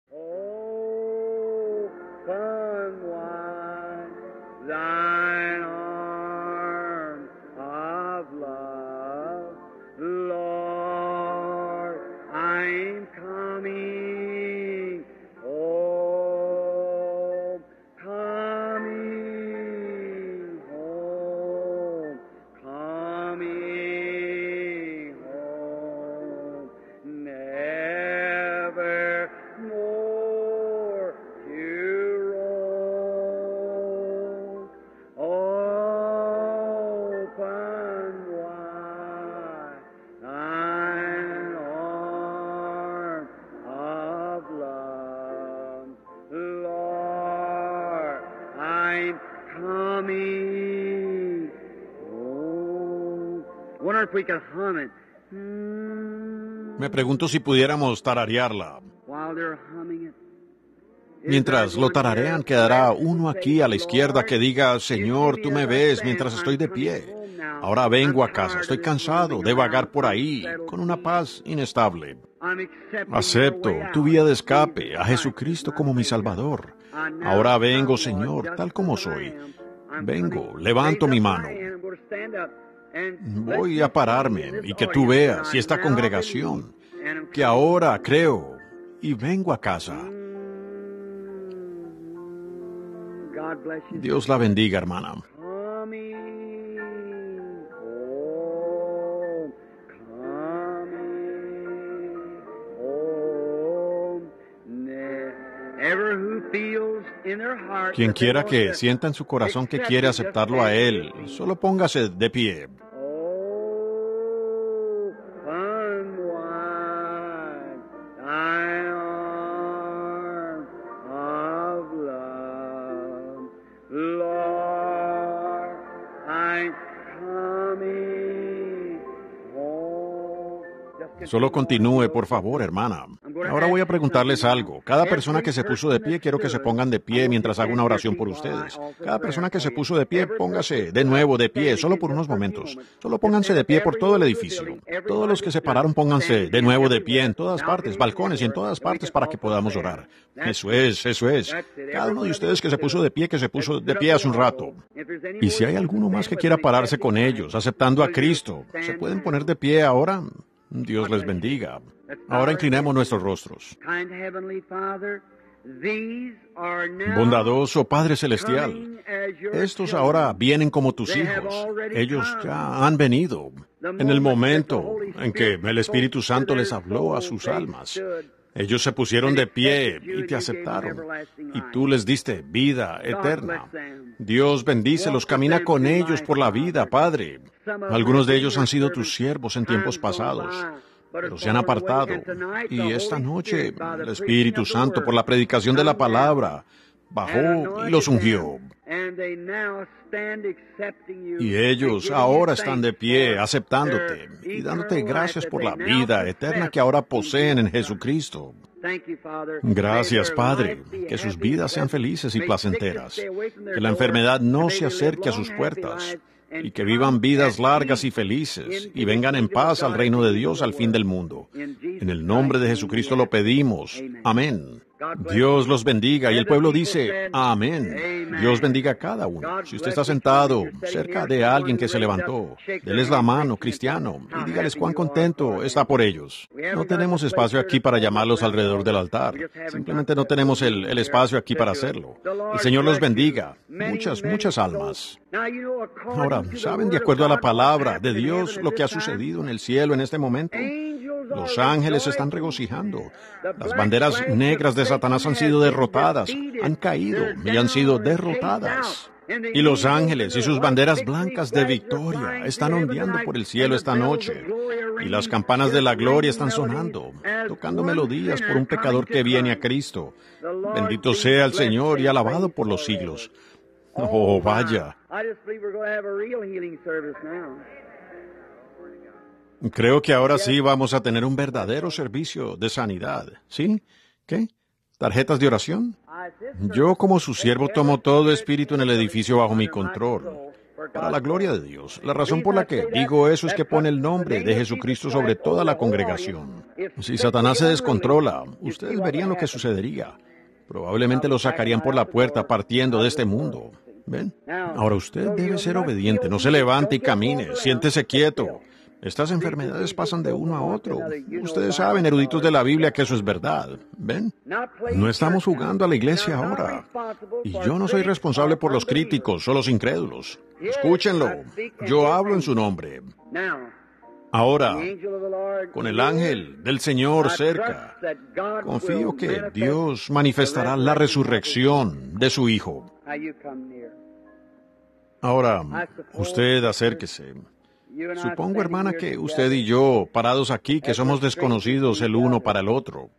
Mm. Me pregunto si pudiéramos tararearla. Mientras lo tararean, quedará uno aquí a la izquierda que diga, Señor, tú me ves mientras estoy de pie. Ahora vengo a casa, estoy cansado de vagar por ahí, con una paz inestable. Acepto tu vía de escape a Jesucristo como mi Salvador. Ahora vengo, Señor, tal como soy. Vengo, levanto mi mano, voy a pararme y que tú veas y esta congregación que ahora creo y vengo a casa. Dios la bendiga, hermana. Quien quiera que sienta en su corazón que quiere aceptarlo a Él, solo póngase de pie. Solo continúe, por favor, hermana. Ahora voy a preguntarles algo. Cada persona que se puso de pie, quiero que se pongan de pie mientras hago una oración por ustedes. Cada persona que se puso de pie, póngase de nuevo de pie, solo por unos momentos. Solo pónganse de pie por todo el edificio. Todos los que se pararon, pónganse de nuevo de pie en todas partes, balcones y en todas partes para que podamos orar. Eso es, eso es. Cada uno de ustedes que se puso de pie, que se puso de pie hace un rato. Y si hay alguno más que quiera pararse con ellos, aceptando a Cristo, ¿se pueden poner de pie ahora? Dios les bendiga. Ahora inclinemos nuestros rostros. Bondadoso Padre Celestial, estos ahora vienen como tus hijos. Ellos ya han venido en el momento en que el Espíritu Santo les habló a sus almas. Ellos se pusieron de pie y te aceptaron. Y tú les diste vida eterna. Dios bendice, los camina con ellos por la vida, Padre. Algunos de ellos han sido tus siervos en tiempos pasados, pero se han apartado. Y esta noche el Espíritu Santo, por la predicación de la palabra, bajó y los ungió. Y ellos ahora están de pie aceptándote y dándote gracias por la vida eterna que ahora poseen en Jesucristo. Gracias, Padre, que sus vidas sean felices y placenteras, que la enfermedad no se acerque a sus puertas y que vivan vidas largas y felices y vengan en paz al reino de Dios al fin del mundo. En el nombre de Jesucristo lo pedimos. Amén. Dios los bendiga y el pueblo dice, amén. Dios bendiga a cada uno. Si usted está sentado cerca de alguien que se levantó, déles la mano, cristiano, y dígales cuán contento está por ellos. No tenemos espacio aquí para llamarlos alrededor del altar. Simplemente no tenemos el, espacio aquí para hacerlo. El Señor los bendiga. Muchas, muchas almas. Ahora, ¿saben de acuerdo a la palabra de Dios lo que ha sucedido en el cielo en este momento? Los ángeles están regocijando. Las banderas negras de Satanás han sido derrotadas, han caído y han sido derrotadas. Y los ángeles y sus banderas blancas de victoria están ondeando por el cielo esta noche. Y las campanas de la gloria están sonando, tocando melodías por un pecador que viene a Cristo. Bendito sea el Señor y alabado por los siglos. Oh, vaya. Creo que ahora sí vamos a tener un verdadero servicio de sanidad. ¿Sí? ¿Qué? tarjetas de oración. Yo como su siervo tomo todo espíritu en el edificio bajo mi control. Para la gloria de Dios. La razón por la que digo eso es que pone el nombre de Jesucristo sobre toda la congregación. Si Satanás se descontrola, ustedes verían lo que sucedería. Probablemente lo sacarían por la puerta partiendo de este mundo. ¿Ven? Ahora usted debe ser obediente, no se levante y camine, siéntese quieto. Estas enfermedades pasan de uno a otro. Ustedes saben, eruditos de la Biblia, que eso es verdad. ¿Ven? No estamos jugando a la iglesia ahora. Y yo no soy responsable por los críticos o los incrédulos. Escúchenlo. Yo hablo en su nombre. Ahora, con el ángel del Señor cerca, confío que Dios manifestará la resurrección de su Hijo. Ahora, usted acérquese. Supongo, hermana, que usted y yo, parados aquí, que somos desconocidos el uno para el otro.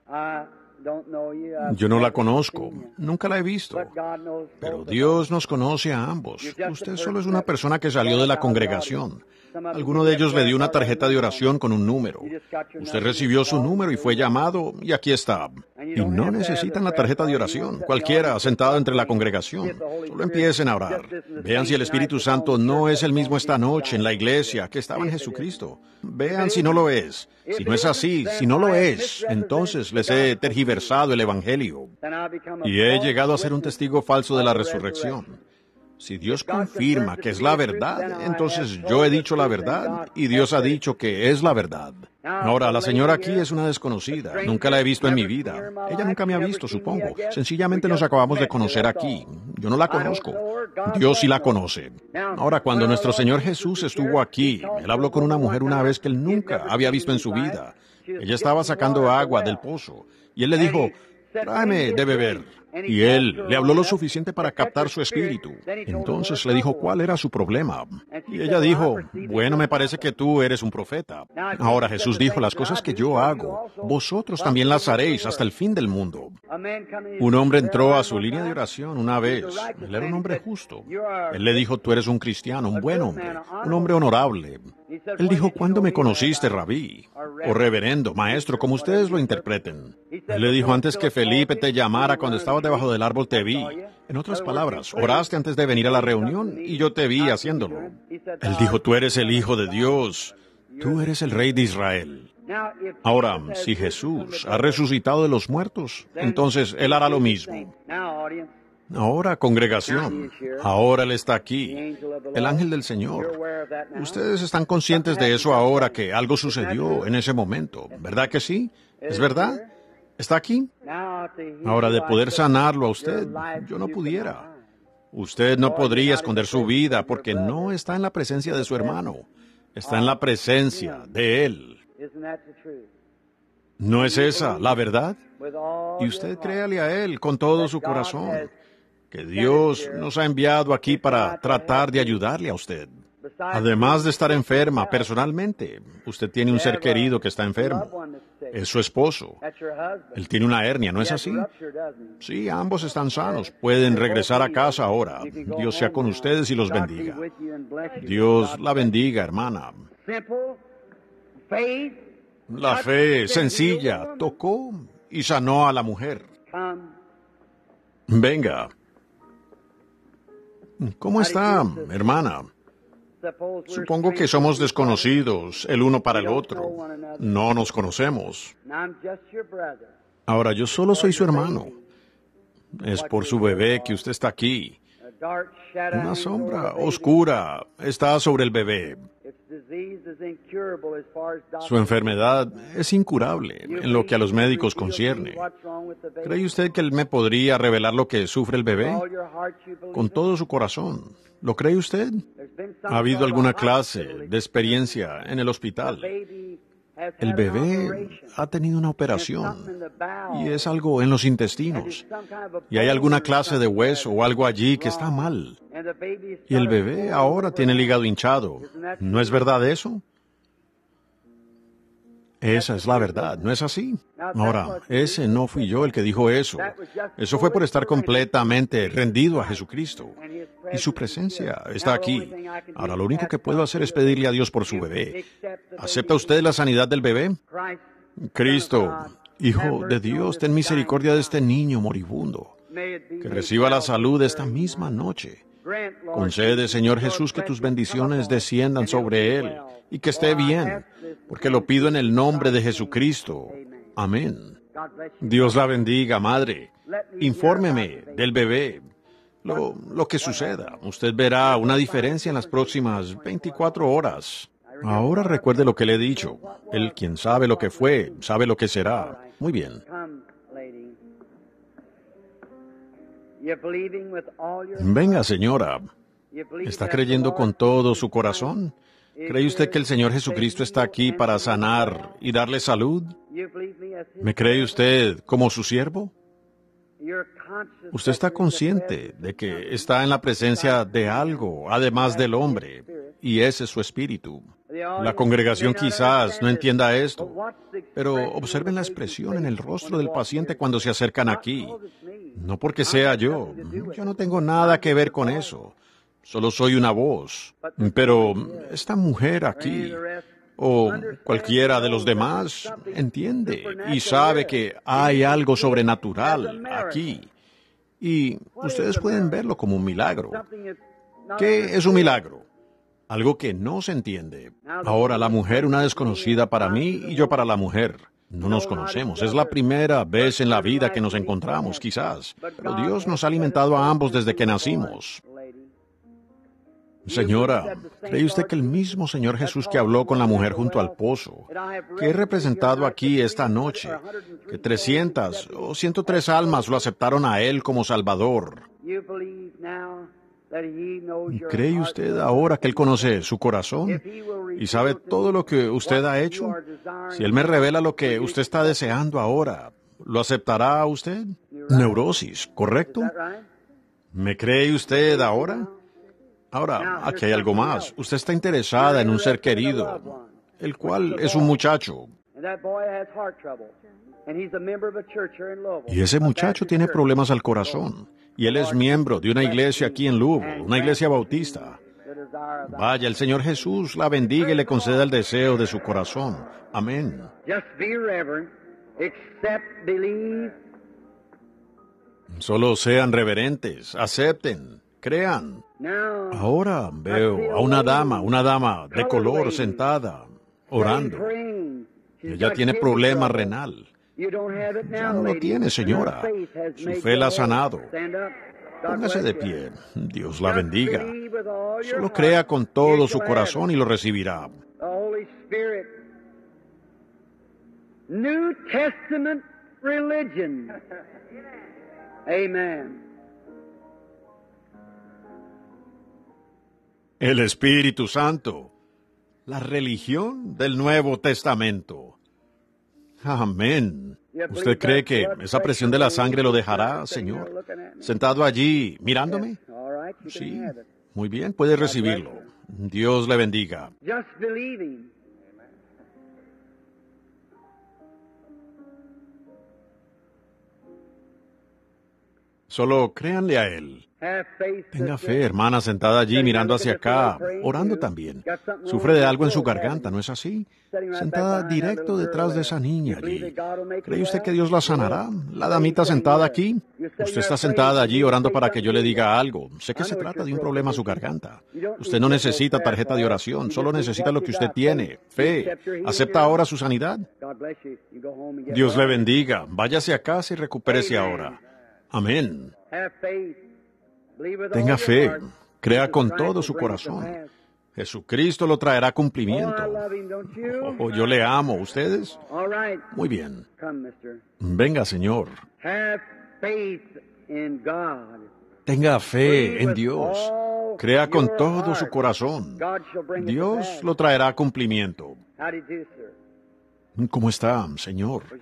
Yo no la conozco, nunca la he visto, pero Dios nos conoce a ambos. Usted solo es una persona que salió de la congregación. Alguno de ellos le dio una tarjeta de oración con un número. Usted recibió su número y fue llamado y aquí está. Y no necesitan la tarjeta de oración. Cualquiera sentado entre la congregación. Solo empiecen a orar. Vean si el Espíritu Santo no es el mismo esta noche en la iglesia que estaba en Jesucristo. Vean si no lo es. Si no es así, si no lo es, entonces les he tergiversado el Evangelio y he llegado a ser un testigo falso de la resurrección. Si Dios confirma que es la verdad, entonces yo he dicho la verdad y Dios ha dicho que es la verdad. Ahora, la señora aquí es una desconocida. Nunca la he visto en mi vida. Ella nunca me ha visto, supongo. Sencillamente nos acabamos de conocer aquí. Yo no la conozco. Dios sí la conoce. Ahora, cuando nuestro Señor Jesús estuvo aquí, Él habló con una mujer una vez que Él nunca había visto en su vida. Ella estaba sacando agua del pozo y Él le dijo, tráeme de beber. Y él le habló lo suficiente para captar su espíritu. Entonces le dijo cuál era su problema. Y ella dijo, bueno, me parece que tú eres un profeta. Ahora Jesús dijo, las cosas que yo hago, vosotros también las haréis hasta el fin del mundo. Un hombre entró a su línea de oración una vez. Él era un hombre justo. Él le dijo, tú eres un cristiano, un buen hombre, un hombre honorable. Él dijo, ¿cuándo me conociste, rabí? O reverendo, maestro, como ustedes lo interpreten. Él le dijo, antes que Felipe te llamara cuando estaba debajo del árbol, te vi. En otras palabras, oraste antes de venir a la reunión y yo te vi haciéndolo. Él dijo, tú eres el Hijo de Dios. Tú eres el Rey de Israel. Ahora, si Jesús ha resucitado de los muertos, entonces Él hará lo mismo. Ahora, congregación, ahora Él está aquí, el ángel del Señor. Ustedes están conscientes de eso ahora que algo sucedió en ese momento, ¿verdad que sí? ¿Es verdad? ¿Está aquí? Ahora, de poder sanarlo a usted, yo no pudiera. Usted no podría esconder su vida porque no está en la presencia de su hermano, está en la ah, presencia de Él. ¿No es esa la verdad? Y usted créale a Él con todo su corazón que Dios nos ha enviado aquí para tratar de ayudarle a usted. Además de estar enferma personalmente, usted tiene un ser querido que está enfermo. Es su esposo. Él tiene una hernia, ¿no es así? Sí, ambos están sanos. Pueden regresar a casa ahora. Dios sea con ustedes y los bendiga. Dios la bendiga, hermana. La fe sencilla tocó y sanó a la mujer. Venga. ¿Cómo está, hermana? Supongo que somos desconocidos el uno para el otro. No nos conocemos. Ahora yo solo soy su hermano. Es por su bebé que usted está aquí. Una sombra oscura está sobre el bebé. Su enfermedad es incurable en lo que a los médicos concierne. ¿Cree usted que él me podría revelar lo que sufre el bebé? Con todo su corazón. ¿Lo cree usted? ¿Ha habido alguna clase de experiencia en el hospital el bebé ha tenido una operación y es algo en los intestinos y hay alguna clase de hueso o algo allí que está mal. Y el bebé ahora tiene el hígado hinchado. ¿No es verdad eso? Esa es la verdad, ¿no es así? Ahora, ese no fui yo el que dijo eso. Eso fue por estar completamente rendido a Jesucristo. Y su presencia está aquí. Ahora lo único que puedo hacer es pedirle a Dios por su bebé. ¿Acepta usted la sanidad del bebé? Cristo, Hijo de Dios, ten misericordia de este niño moribundo, que reciba la salud esta misma noche Concede, Señor Jesús, que tus bendiciones desciendan sobre él y que esté bien, porque lo pido en el nombre de Jesucristo. Amén. Dios la bendiga, Madre. Infórmeme del bebé. Lo, que suceda, usted verá una diferencia en las próximas 24 horas. Ahora recuerde lo que le he dicho. Él quien sabe lo que fue, sabe lo que será. Muy bien. Venga, señora, ¿está creyendo con todo su corazón? ¿Cree usted que el Señor Jesucristo está aquí para sanar y darle salud? ¿Me cree usted como su siervo? Usted está consciente de que está en la presencia de algo, además del hombre, y ese es su espíritu. La congregación quizás no entienda esto, pero observen la expresión en el rostro del paciente cuando se acercan aquí. No porque sea yo, yo no tengo nada que ver con eso, solo soy una voz. Pero esta mujer aquí, o cualquiera de los demás, entiende y sabe que hay algo sobrenatural aquí. Y ustedes pueden verlo como un milagro. ¿Qué es un milagro? algo que no se entiende. Ahora la mujer, una desconocida para mí y yo para la mujer. No nos conocemos, es la primera vez en la vida que nos encontramos, quizás, pero Dios nos ha alimentado a ambos desde que nacimos. Señora, ¿cree usted que el mismo Señor Jesús que habló con la mujer junto al pozo, que he representado aquí esta noche, que 300 o 103 almas lo aceptaron a Él como Salvador? ¿Y ¿Cree usted ahora que Él conoce su corazón y sabe todo lo que usted ha hecho? Si Él me revela lo que usted está deseando ahora, ¿lo aceptará usted? Neurosis, ¿correcto? ¿Me cree usted ahora? Ahora, aquí hay algo más. Usted está interesada en un ser querido, el cual es un muchacho. Y ese muchacho tiene problemas al corazón. Y él es miembro de una iglesia aquí en Louisville, una iglesia bautista. Vaya, el Señor Jesús la bendiga y le conceda el deseo de su corazón. Amén. Solo sean reverentes, acepten, crean. Ahora veo a una dama, una dama de color sentada, orando. Ella tiene problema renal. Ya no lo tiene, señora. Su fe la ha sanado. Póngase de pie. Dios la bendiga. Solo crea con todo su corazón y lo recibirá. New Testament religion. El Espíritu Santo, la religión del Nuevo Testamento. Amén. ¿Usted cree que esa presión de la sangre lo dejará, Señor? Sentado allí, mirándome. Sí, muy bien, puede recibirlo. Dios le bendiga. Solo créanle a Él. Tenga fe, hermana, sentada allí mirando hacia acá, orando también. Sufre de algo en su garganta, ¿no es así? Sentada directo detrás de esa niña allí. ¿Cree usted que Dios la sanará? La damita sentada aquí. Usted está sentada allí orando para que yo le diga algo. Sé que se trata de un problema a su garganta. Usted no necesita tarjeta de oración, solo necesita lo que usted tiene, fe. ¿Acepta ahora su sanidad? Dios le bendiga. Váyase a casa y recupérese ahora. Amén. Tenga fe, crea con todo su corazón. Jesucristo lo traerá cumplimiento. o oh, oh, yo le amo, ¿ustedes? Muy bien. Venga, Señor. Tenga fe en Dios. Crea con todo su corazón. Dios lo traerá cumplimiento. ¿Cómo está, señor? Pues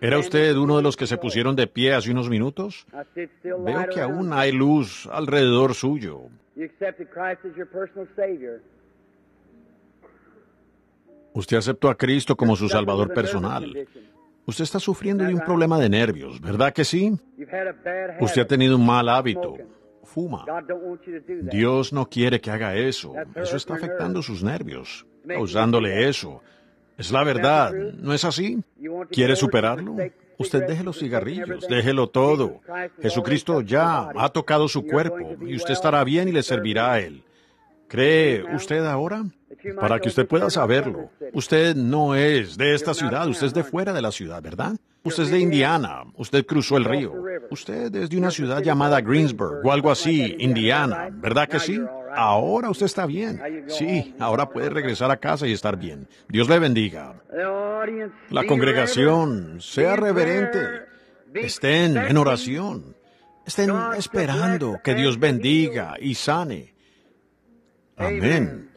¿Era usted uno de los que se pusieron de pie hace unos minutos? Veo que aún hay luz alrededor suyo. Usted aceptó a Cristo como su Salvador personal. Usted está sufriendo de un problema de nervios, ¿verdad que sí? Usted ha tenido un mal hábito. Fuma. Dios no quiere que haga eso. Eso está afectando sus nervios, causándole eso. Es la verdad, ¿no es así? ¿Quiere superarlo? Usted deje los cigarrillos, déjelo todo. Jesucristo ya ha tocado su cuerpo y usted estará bien y le servirá a él. ¿Cree usted ahora? Para que usted pueda saberlo, usted no es de esta ciudad, usted es de fuera de la ciudad, ¿verdad? Usted es de Indiana, usted cruzó el río, usted es de una ciudad llamada Greensburg o algo así, Indiana, ¿verdad que sí? Ahora usted está bien. Sí, ahora puede regresar a casa y estar bien. Dios le bendiga. La congregación, sea reverente. Estén en oración. Estén esperando que Dios bendiga y sane. Amén.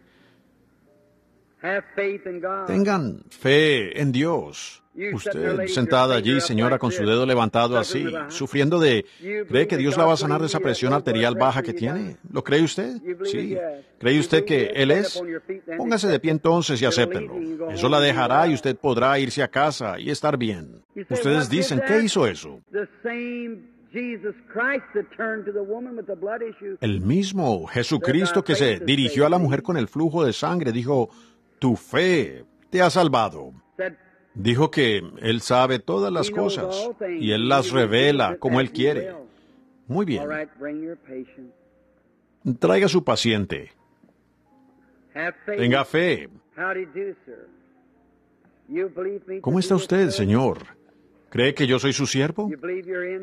Tengan fe en Dios. Usted sentada allí, señora, con su dedo levantado así, sufriendo de... ¿Cree que Dios la va a sanar de esa presión arterial baja que tiene? ¿Lo cree usted? Sí. ¿Cree usted que Él es? Póngase de pie entonces y acéptelo. Eso la dejará y usted podrá irse a casa y estar bien. Ustedes dicen, ¿qué hizo eso? El mismo Jesucristo uh, que se dirigió a la mujer con el flujo de sangre dijo, tu fe te ha salvado. Dijo que Él sabe todas las cosas y Él las revela como Él quiere. Muy bien. Traiga a su paciente. Tenga fe. ¿Cómo está usted, Señor? ¿Cree que yo soy su siervo?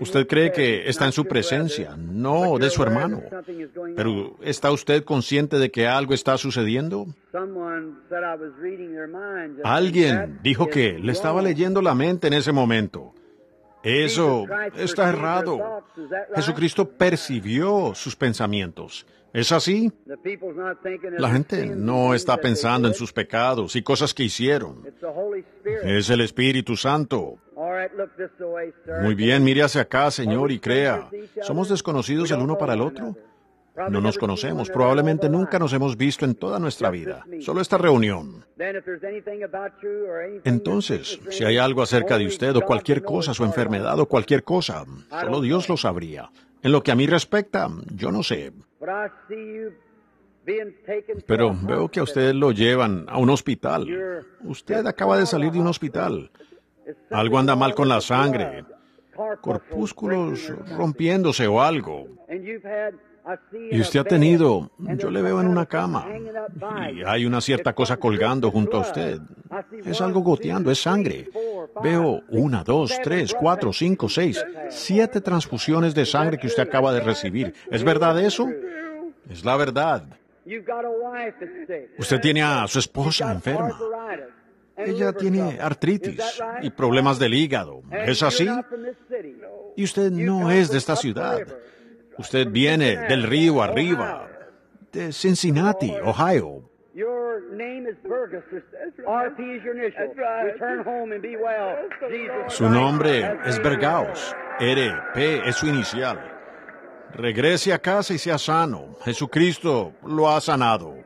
Usted cree que está en su presencia, no de su hermano. Pero ¿está usted consciente de que algo está sucediendo? Alguien dijo que le estaba leyendo la mente en ese momento. Eso está errado. Jesucristo percibió sus pensamientos. ¿Es así? La gente no está pensando en sus pecados y cosas que hicieron. Es el Espíritu Santo. Muy bien, mire hacia acá, Señor, y crea. ¿Somos desconocidos el uno para el otro? No nos conocemos, probablemente nunca nos hemos visto en toda nuestra vida, solo esta reunión. Entonces, si hay algo acerca de usted o cualquier cosa, su enfermedad o cualquier cosa, solo Dios lo sabría. En lo que a mí respecta, yo no sé. Pero veo que a ustedes lo llevan a un hospital. Usted acaba de salir de un hospital. Algo anda mal con la sangre. Corpúsculos rompiéndose o algo. Y usted ha tenido, yo le veo en una cama y hay una cierta cosa colgando junto a usted. Es algo goteando, es sangre. Veo una, dos, tres, cuatro, cinco, seis, siete transfusiones de sangre que usted acaba de recibir. ¿Es verdad eso? Es la verdad. Usted tiene a su esposa enferma. Ella tiene artritis y problemas del hígado. ¿Es así? Y usted no es de esta ciudad. Usted viene del río arriba, de Cincinnati, Ohio. Su nombre es Bergaos. RP es su inicial. Regrese a casa y sea sano. Jesucristo lo ha sanado.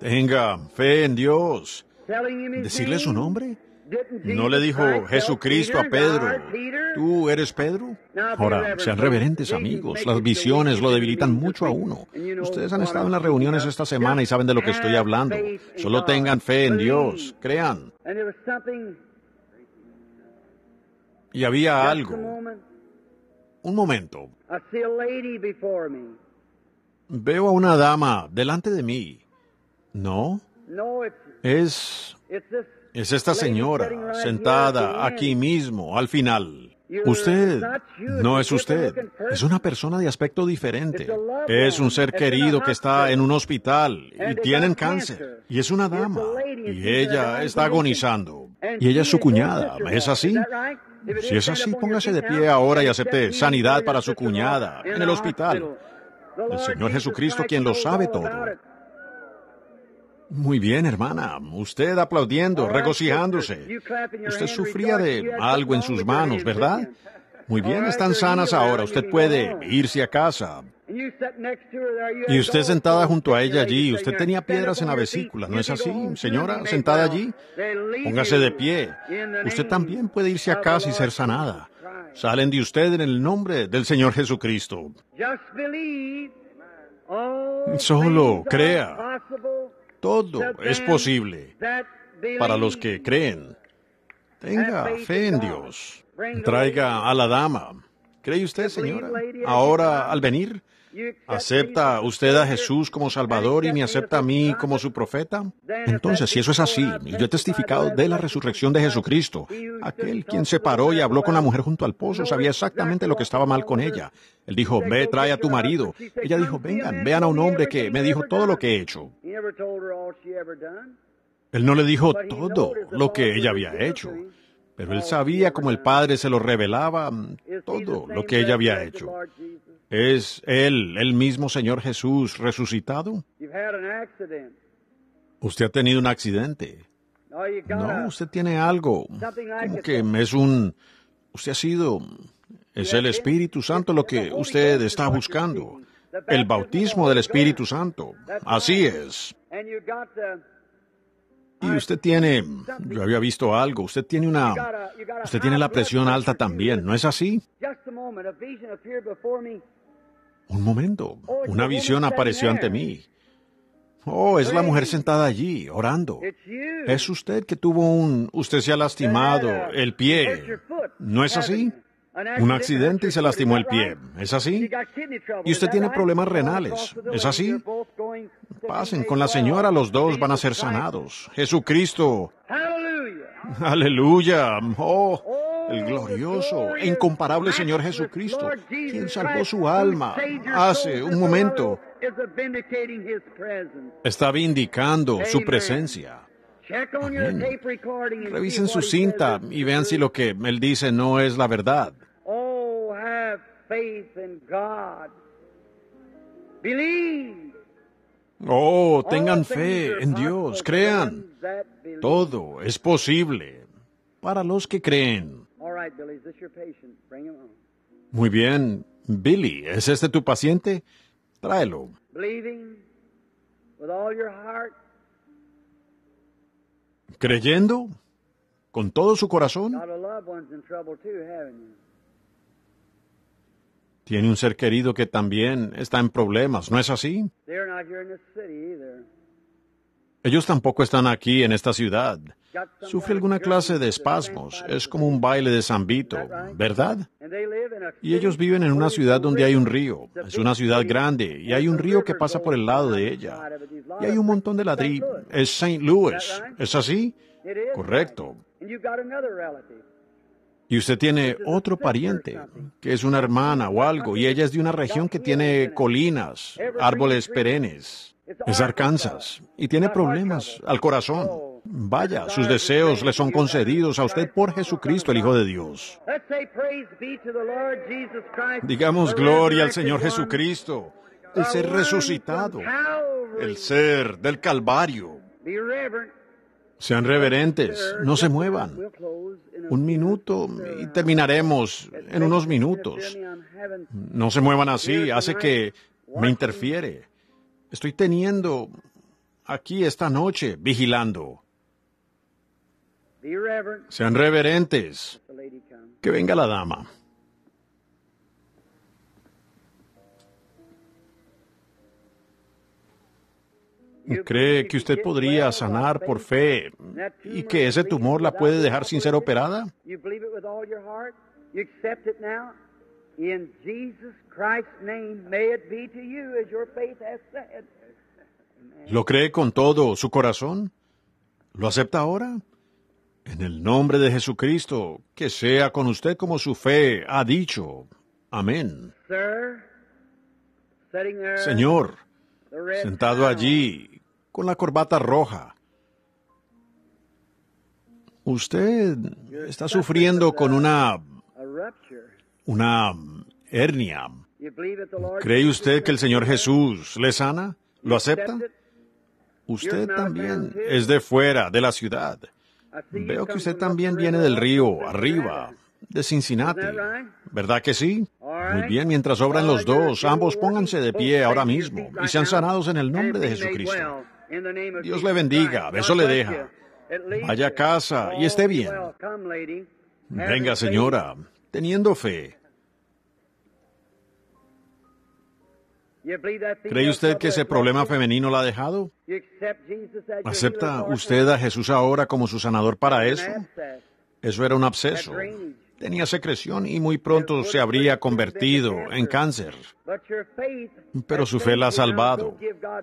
Tenga fe en Dios. ¿Decirle su nombre? ¿No le dijo Jesucristo a Pedro, tú eres Pedro? Ahora, sean reverentes amigos, las visiones lo debilitan mucho a uno. Ustedes han estado en las reuniones esta semana y saben de lo que estoy hablando. Solo tengan fe en Dios, crean. Y había algo. Un momento. Veo a una dama delante de mí. ¿No? Es es esta señora sentada aquí mismo, al final. Usted no es usted, es una persona de aspecto diferente. Es un ser querido que está en un hospital y tienen cáncer. Y es una dama. Y ella está agonizando. Y ella es su cuñada. ¿Es así? Si es así, póngase de pie ahora y acepte sanidad para su cuñada en el hospital. El Señor Jesucristo quien lo sabe todo. Muy bien, hermana. Usted aplaudiendo, ah, pues, regocijándose. Pues, usted sufría de algo en sus manos, ¿verdad? Muy bien, están sanas ahora. Usted puede irse a casa. Y usted sentada junto a ella allí, usted tenía piedras en la vesícula, ¿no es así, señora? Sentada allí, póngase de pie. Usted también puede irse a casa y ser sanada. Salen de usted en el nombre del Señor Jesucristo. Solo crea. Todo es posible para los que creen. Tenga fe en Dios. Traiga a la dama. ¿Cree usted, señora? Ahora, al venir, ¿Acepta usted a Jesús como Salvador y me acepta a mí como su profeta? Entonces, si eso es así, y yo he testificado de la resurrección de Jesucristo, aquel quien se paró y habló con la mujer junto al pozo sabía exactamente lo que estaba mal con ella. Él dijo, ve, trae a tu marido. Ella dijo, vengan, vean a un hombre que me dijo todo lo que he hecho. Él no le dijo todo lo que ella había hecho, pero él sabía como el Padre se lo revelaba mm, todo lo que ella había hecho. ¿Es Él, el mismo Señor Jesús resucitado? Usted ha tenido un accidente. No, usted tiene algo. Como que es un... Usted ha sido... Es el Espíritu Santo lo que usted está buscando. El bautismo del Espíritu Santo. Así es. Y usted tiene, yo había visto algo, usted tiene una, usted tiene la presión alta también, ¿no es así? Un momento, oh, una visión apareció ante mí. Oh, es la mujer sentada allí, orando. Es usted que tuvo un... Usted se ha lastimado el pie. ¿No es así? Un accidente y se lastimó el pie. ¿Es así? Y usted tiene problemas renales. ¿Es así? Pasen con la señora, los dos van a ser sanados. Jesucristo. Aleluya. Oh, oh el glorioso e incomparable Señor Jesucristo, quien salvó su alma hace un momento, está vindicando su presencia. Revisen su cinta y vean si lo que él dice no es la verdad. Oh, oh tengan fe en Dios, crean. Todo es posible para los que creen. Muy bien, Billy, ¿es este tu paciente? Tráelo. Creyendo con todo su corazón. Tiene un ser querido que también está en problemas, ¿no es así? Ellos tampoco están aquí en esta ciudad. Sufre alguna clase de espasmos. Es como un baile de zambito, ¿verdad? Y ellos viven en una ciudad donde hay un río. Es una ciudad grande y hay un río que pasa por el lado de ella. Y hay un montón de ladrillo. Es St. Louis. ¿Es así? Correcto. Y usted tiene otro pariente, que es una hermana o algo, y ella es de una región que tiene colinas, árboles perennes. Es Arkansas y tiene problemas al corazón. Vaya, sus deseos le son concedidos a usted por Jesucristo, el Hijo de Dios. Digamos gloria al Señor Jesucristo, el ser resucitado, el ser del Calvario. Sean reverentes, no se muevan. Un minuto y terminaremos en unos minutos. No se muevan así, hace que me interfiere. Estoy teniendo aquí esta noche vigilando. Sean reverentes. Que venga la dama. ¿Cree que usted podría sanar por fe y que ese tumor la puede dejar sin ser operada? In Jesus Christ's may it be to you as your faith has said. ¿Lo cree con todo su corazón? ¿Lo acepta ahora? En el nombre de Jesucristo, que sea con usted como su fe ha dicho. Amén. Señor, sentado allí, con la corbata roja, usted está sufriendo con una una mm, hernia. ¿Cree usted que el Señor Jesús le sana? ¿Lo acepta? Usted también es de fuera, de la ciudad. Veo que usted también viene del río, arriba, de Cincinnati. ¿Verdad que sí? Muy bien, mientras obran los dos, ambos pónganse de pie ahora mismo y sean sanados en el nombre de Jesucristo. Dios le bendiga, beso le deja. Vaya a casa y esté bien. Venga, señora, teniendo fe. ¿Cree usted que ese problema femenino la ha dejado? ¿Acepta usted a Jesús ahora como su sanador para eso? Eso era un absceso. Tenía secreción y muy pronto se habría convertido en cáncer. Pero su fe la ha salvado.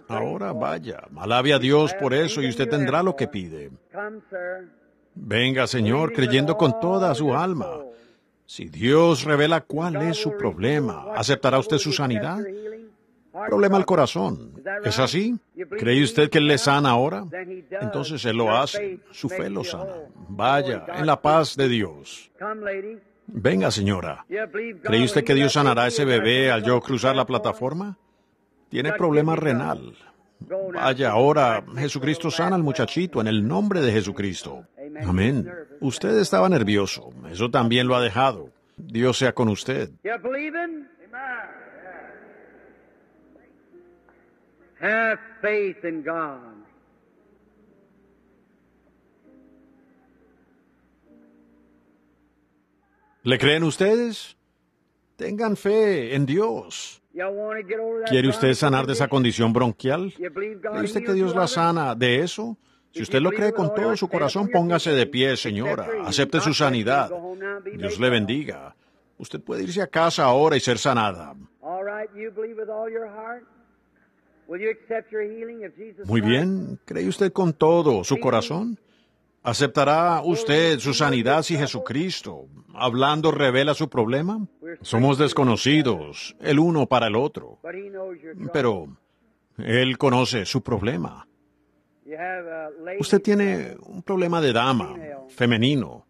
Ahora vaya, alabe a Dios por eso y usted tendrá lo que pide. Venga, Señor, creyendo con toda su alma. Si Dios revela cuál es su problema, ¿aceptará usted su sanidad? problema al corazón. ¿Es así? ¿Cree usted que él le sana ahora? Entonces él lo hace. Su fe lo sana. Vaya, en la paz de Dios. Venga, señora. ¿Cree usted que Dios sanará a ese bebé al yo cruzar la plataforma? Tiene problema renal. Vaya, ahora Jesucristo sana al muchachito en el nombre de Jesucristo. Amén. Usted estaba nervioso. Eso también lo ha dejado. Dios sea con usted. faith in God. ¿Le creen ustedes? Tengan fe en Dios. ¿Quiere usted sanar de esa condición bronquial? ¿Cree usted que Dios la sana de eso? Si usted lo cree con todo su corazón, póngase de pie, señora. Acepte su sanidad. Dios le bendiga. Usted puede irse a casa ahora y ser sanada. Muy bien, ¿cree usted con todo su corazón? ¿Aceptará oh, usted su sanidad si Jesucristo, hablando, revela su problema? Somos desconocidos el uno para el otro, pero Él conoce su problema. Usted tiene un problema de dama, femenino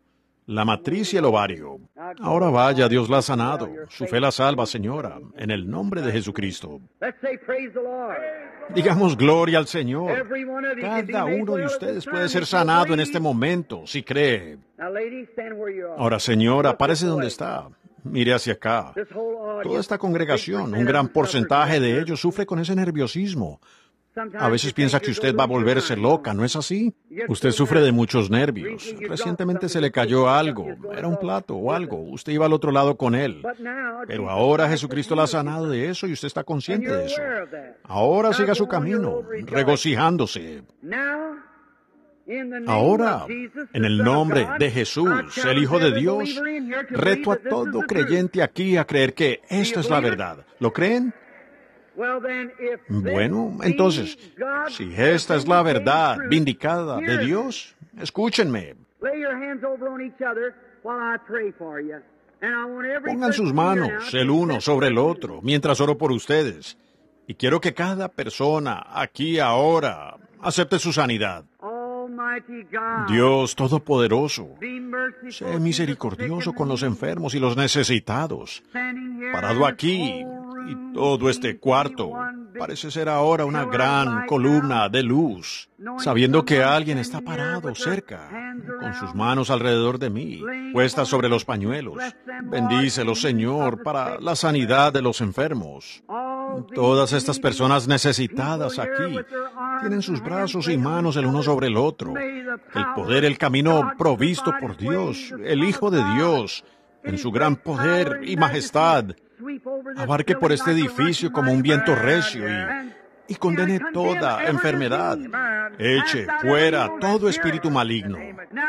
la matriz y el ovario. Ahora vaya, Dios la ha sanado. Su fe la salva, Señora, en el nombre de Jesucristo. Digamos gloria al Señor. Cada uno de ustedes puede ser sanado en este momento, si cree. Ahora, Señora, parece donde está. Mire hacia acá. Toda esta congregación, un gran porcentaje de ellos sufre con ese nerviosismo a veces piensa que usted va a volverse loca, ¿no es así? Usted sufre de muchos nervios. Recientemente se le cayó algo, era un plato o algo. Usted iba al otro lado con él. Pero ahora Jesucristo la ha sanado de eso y usted está consciente de eso. Ahora siga su camino, regocijándose. Ahora, en el nombre de Jesús, el Hijo de Dios, reto a todo creyente aquí a creer que esta es la verdad. ¿Lo creen? Bueno, entonces, si esta es la verdad vindicada de Dios, escúchenme. Pongan sus manos el uno sobre el otro mientras oro por ustedes. Y quiero que cada persona aquí ahora acepte su sanidad. Dios Todopoderoso, sé misericordioso con los enfermos y los necesitados. Parado aquí, y todo este cuarto parece ser ahora una gran columna de luz, sabiendo que alguien está parado cerca, con sus manos alrededor de mí, puestas sobre los pañuelos. Bendícelo, Señor, para la sanidad de los enfermos. Todas estas personas necesitadas aquí tienen sus brazos y manos el uno sobre el otro. El poder, el camino provisto por Dios, el Hijo de Dios, en su gran poder y majestad, abarque por este edificio como un viento recio y, condene toda enfermedad. Eche fuera todo espíritu maligno.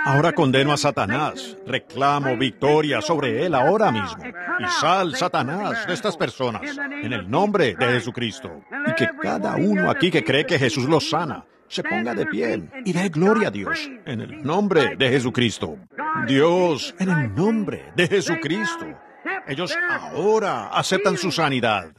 Ahora condeno a Satanás. Reclamo victoria sobre él ahora mismo. Y sal, Satanás, de estas personas, en el nombre de Jesucristo. Y que cada uno aquí que cree que Jesús los sana, se ponga de pie y dé gloria a Dios en el nombre de Jesucristo. Dios, en el nombre de Jesucristo. Ellos ahora aceptan su sanidad.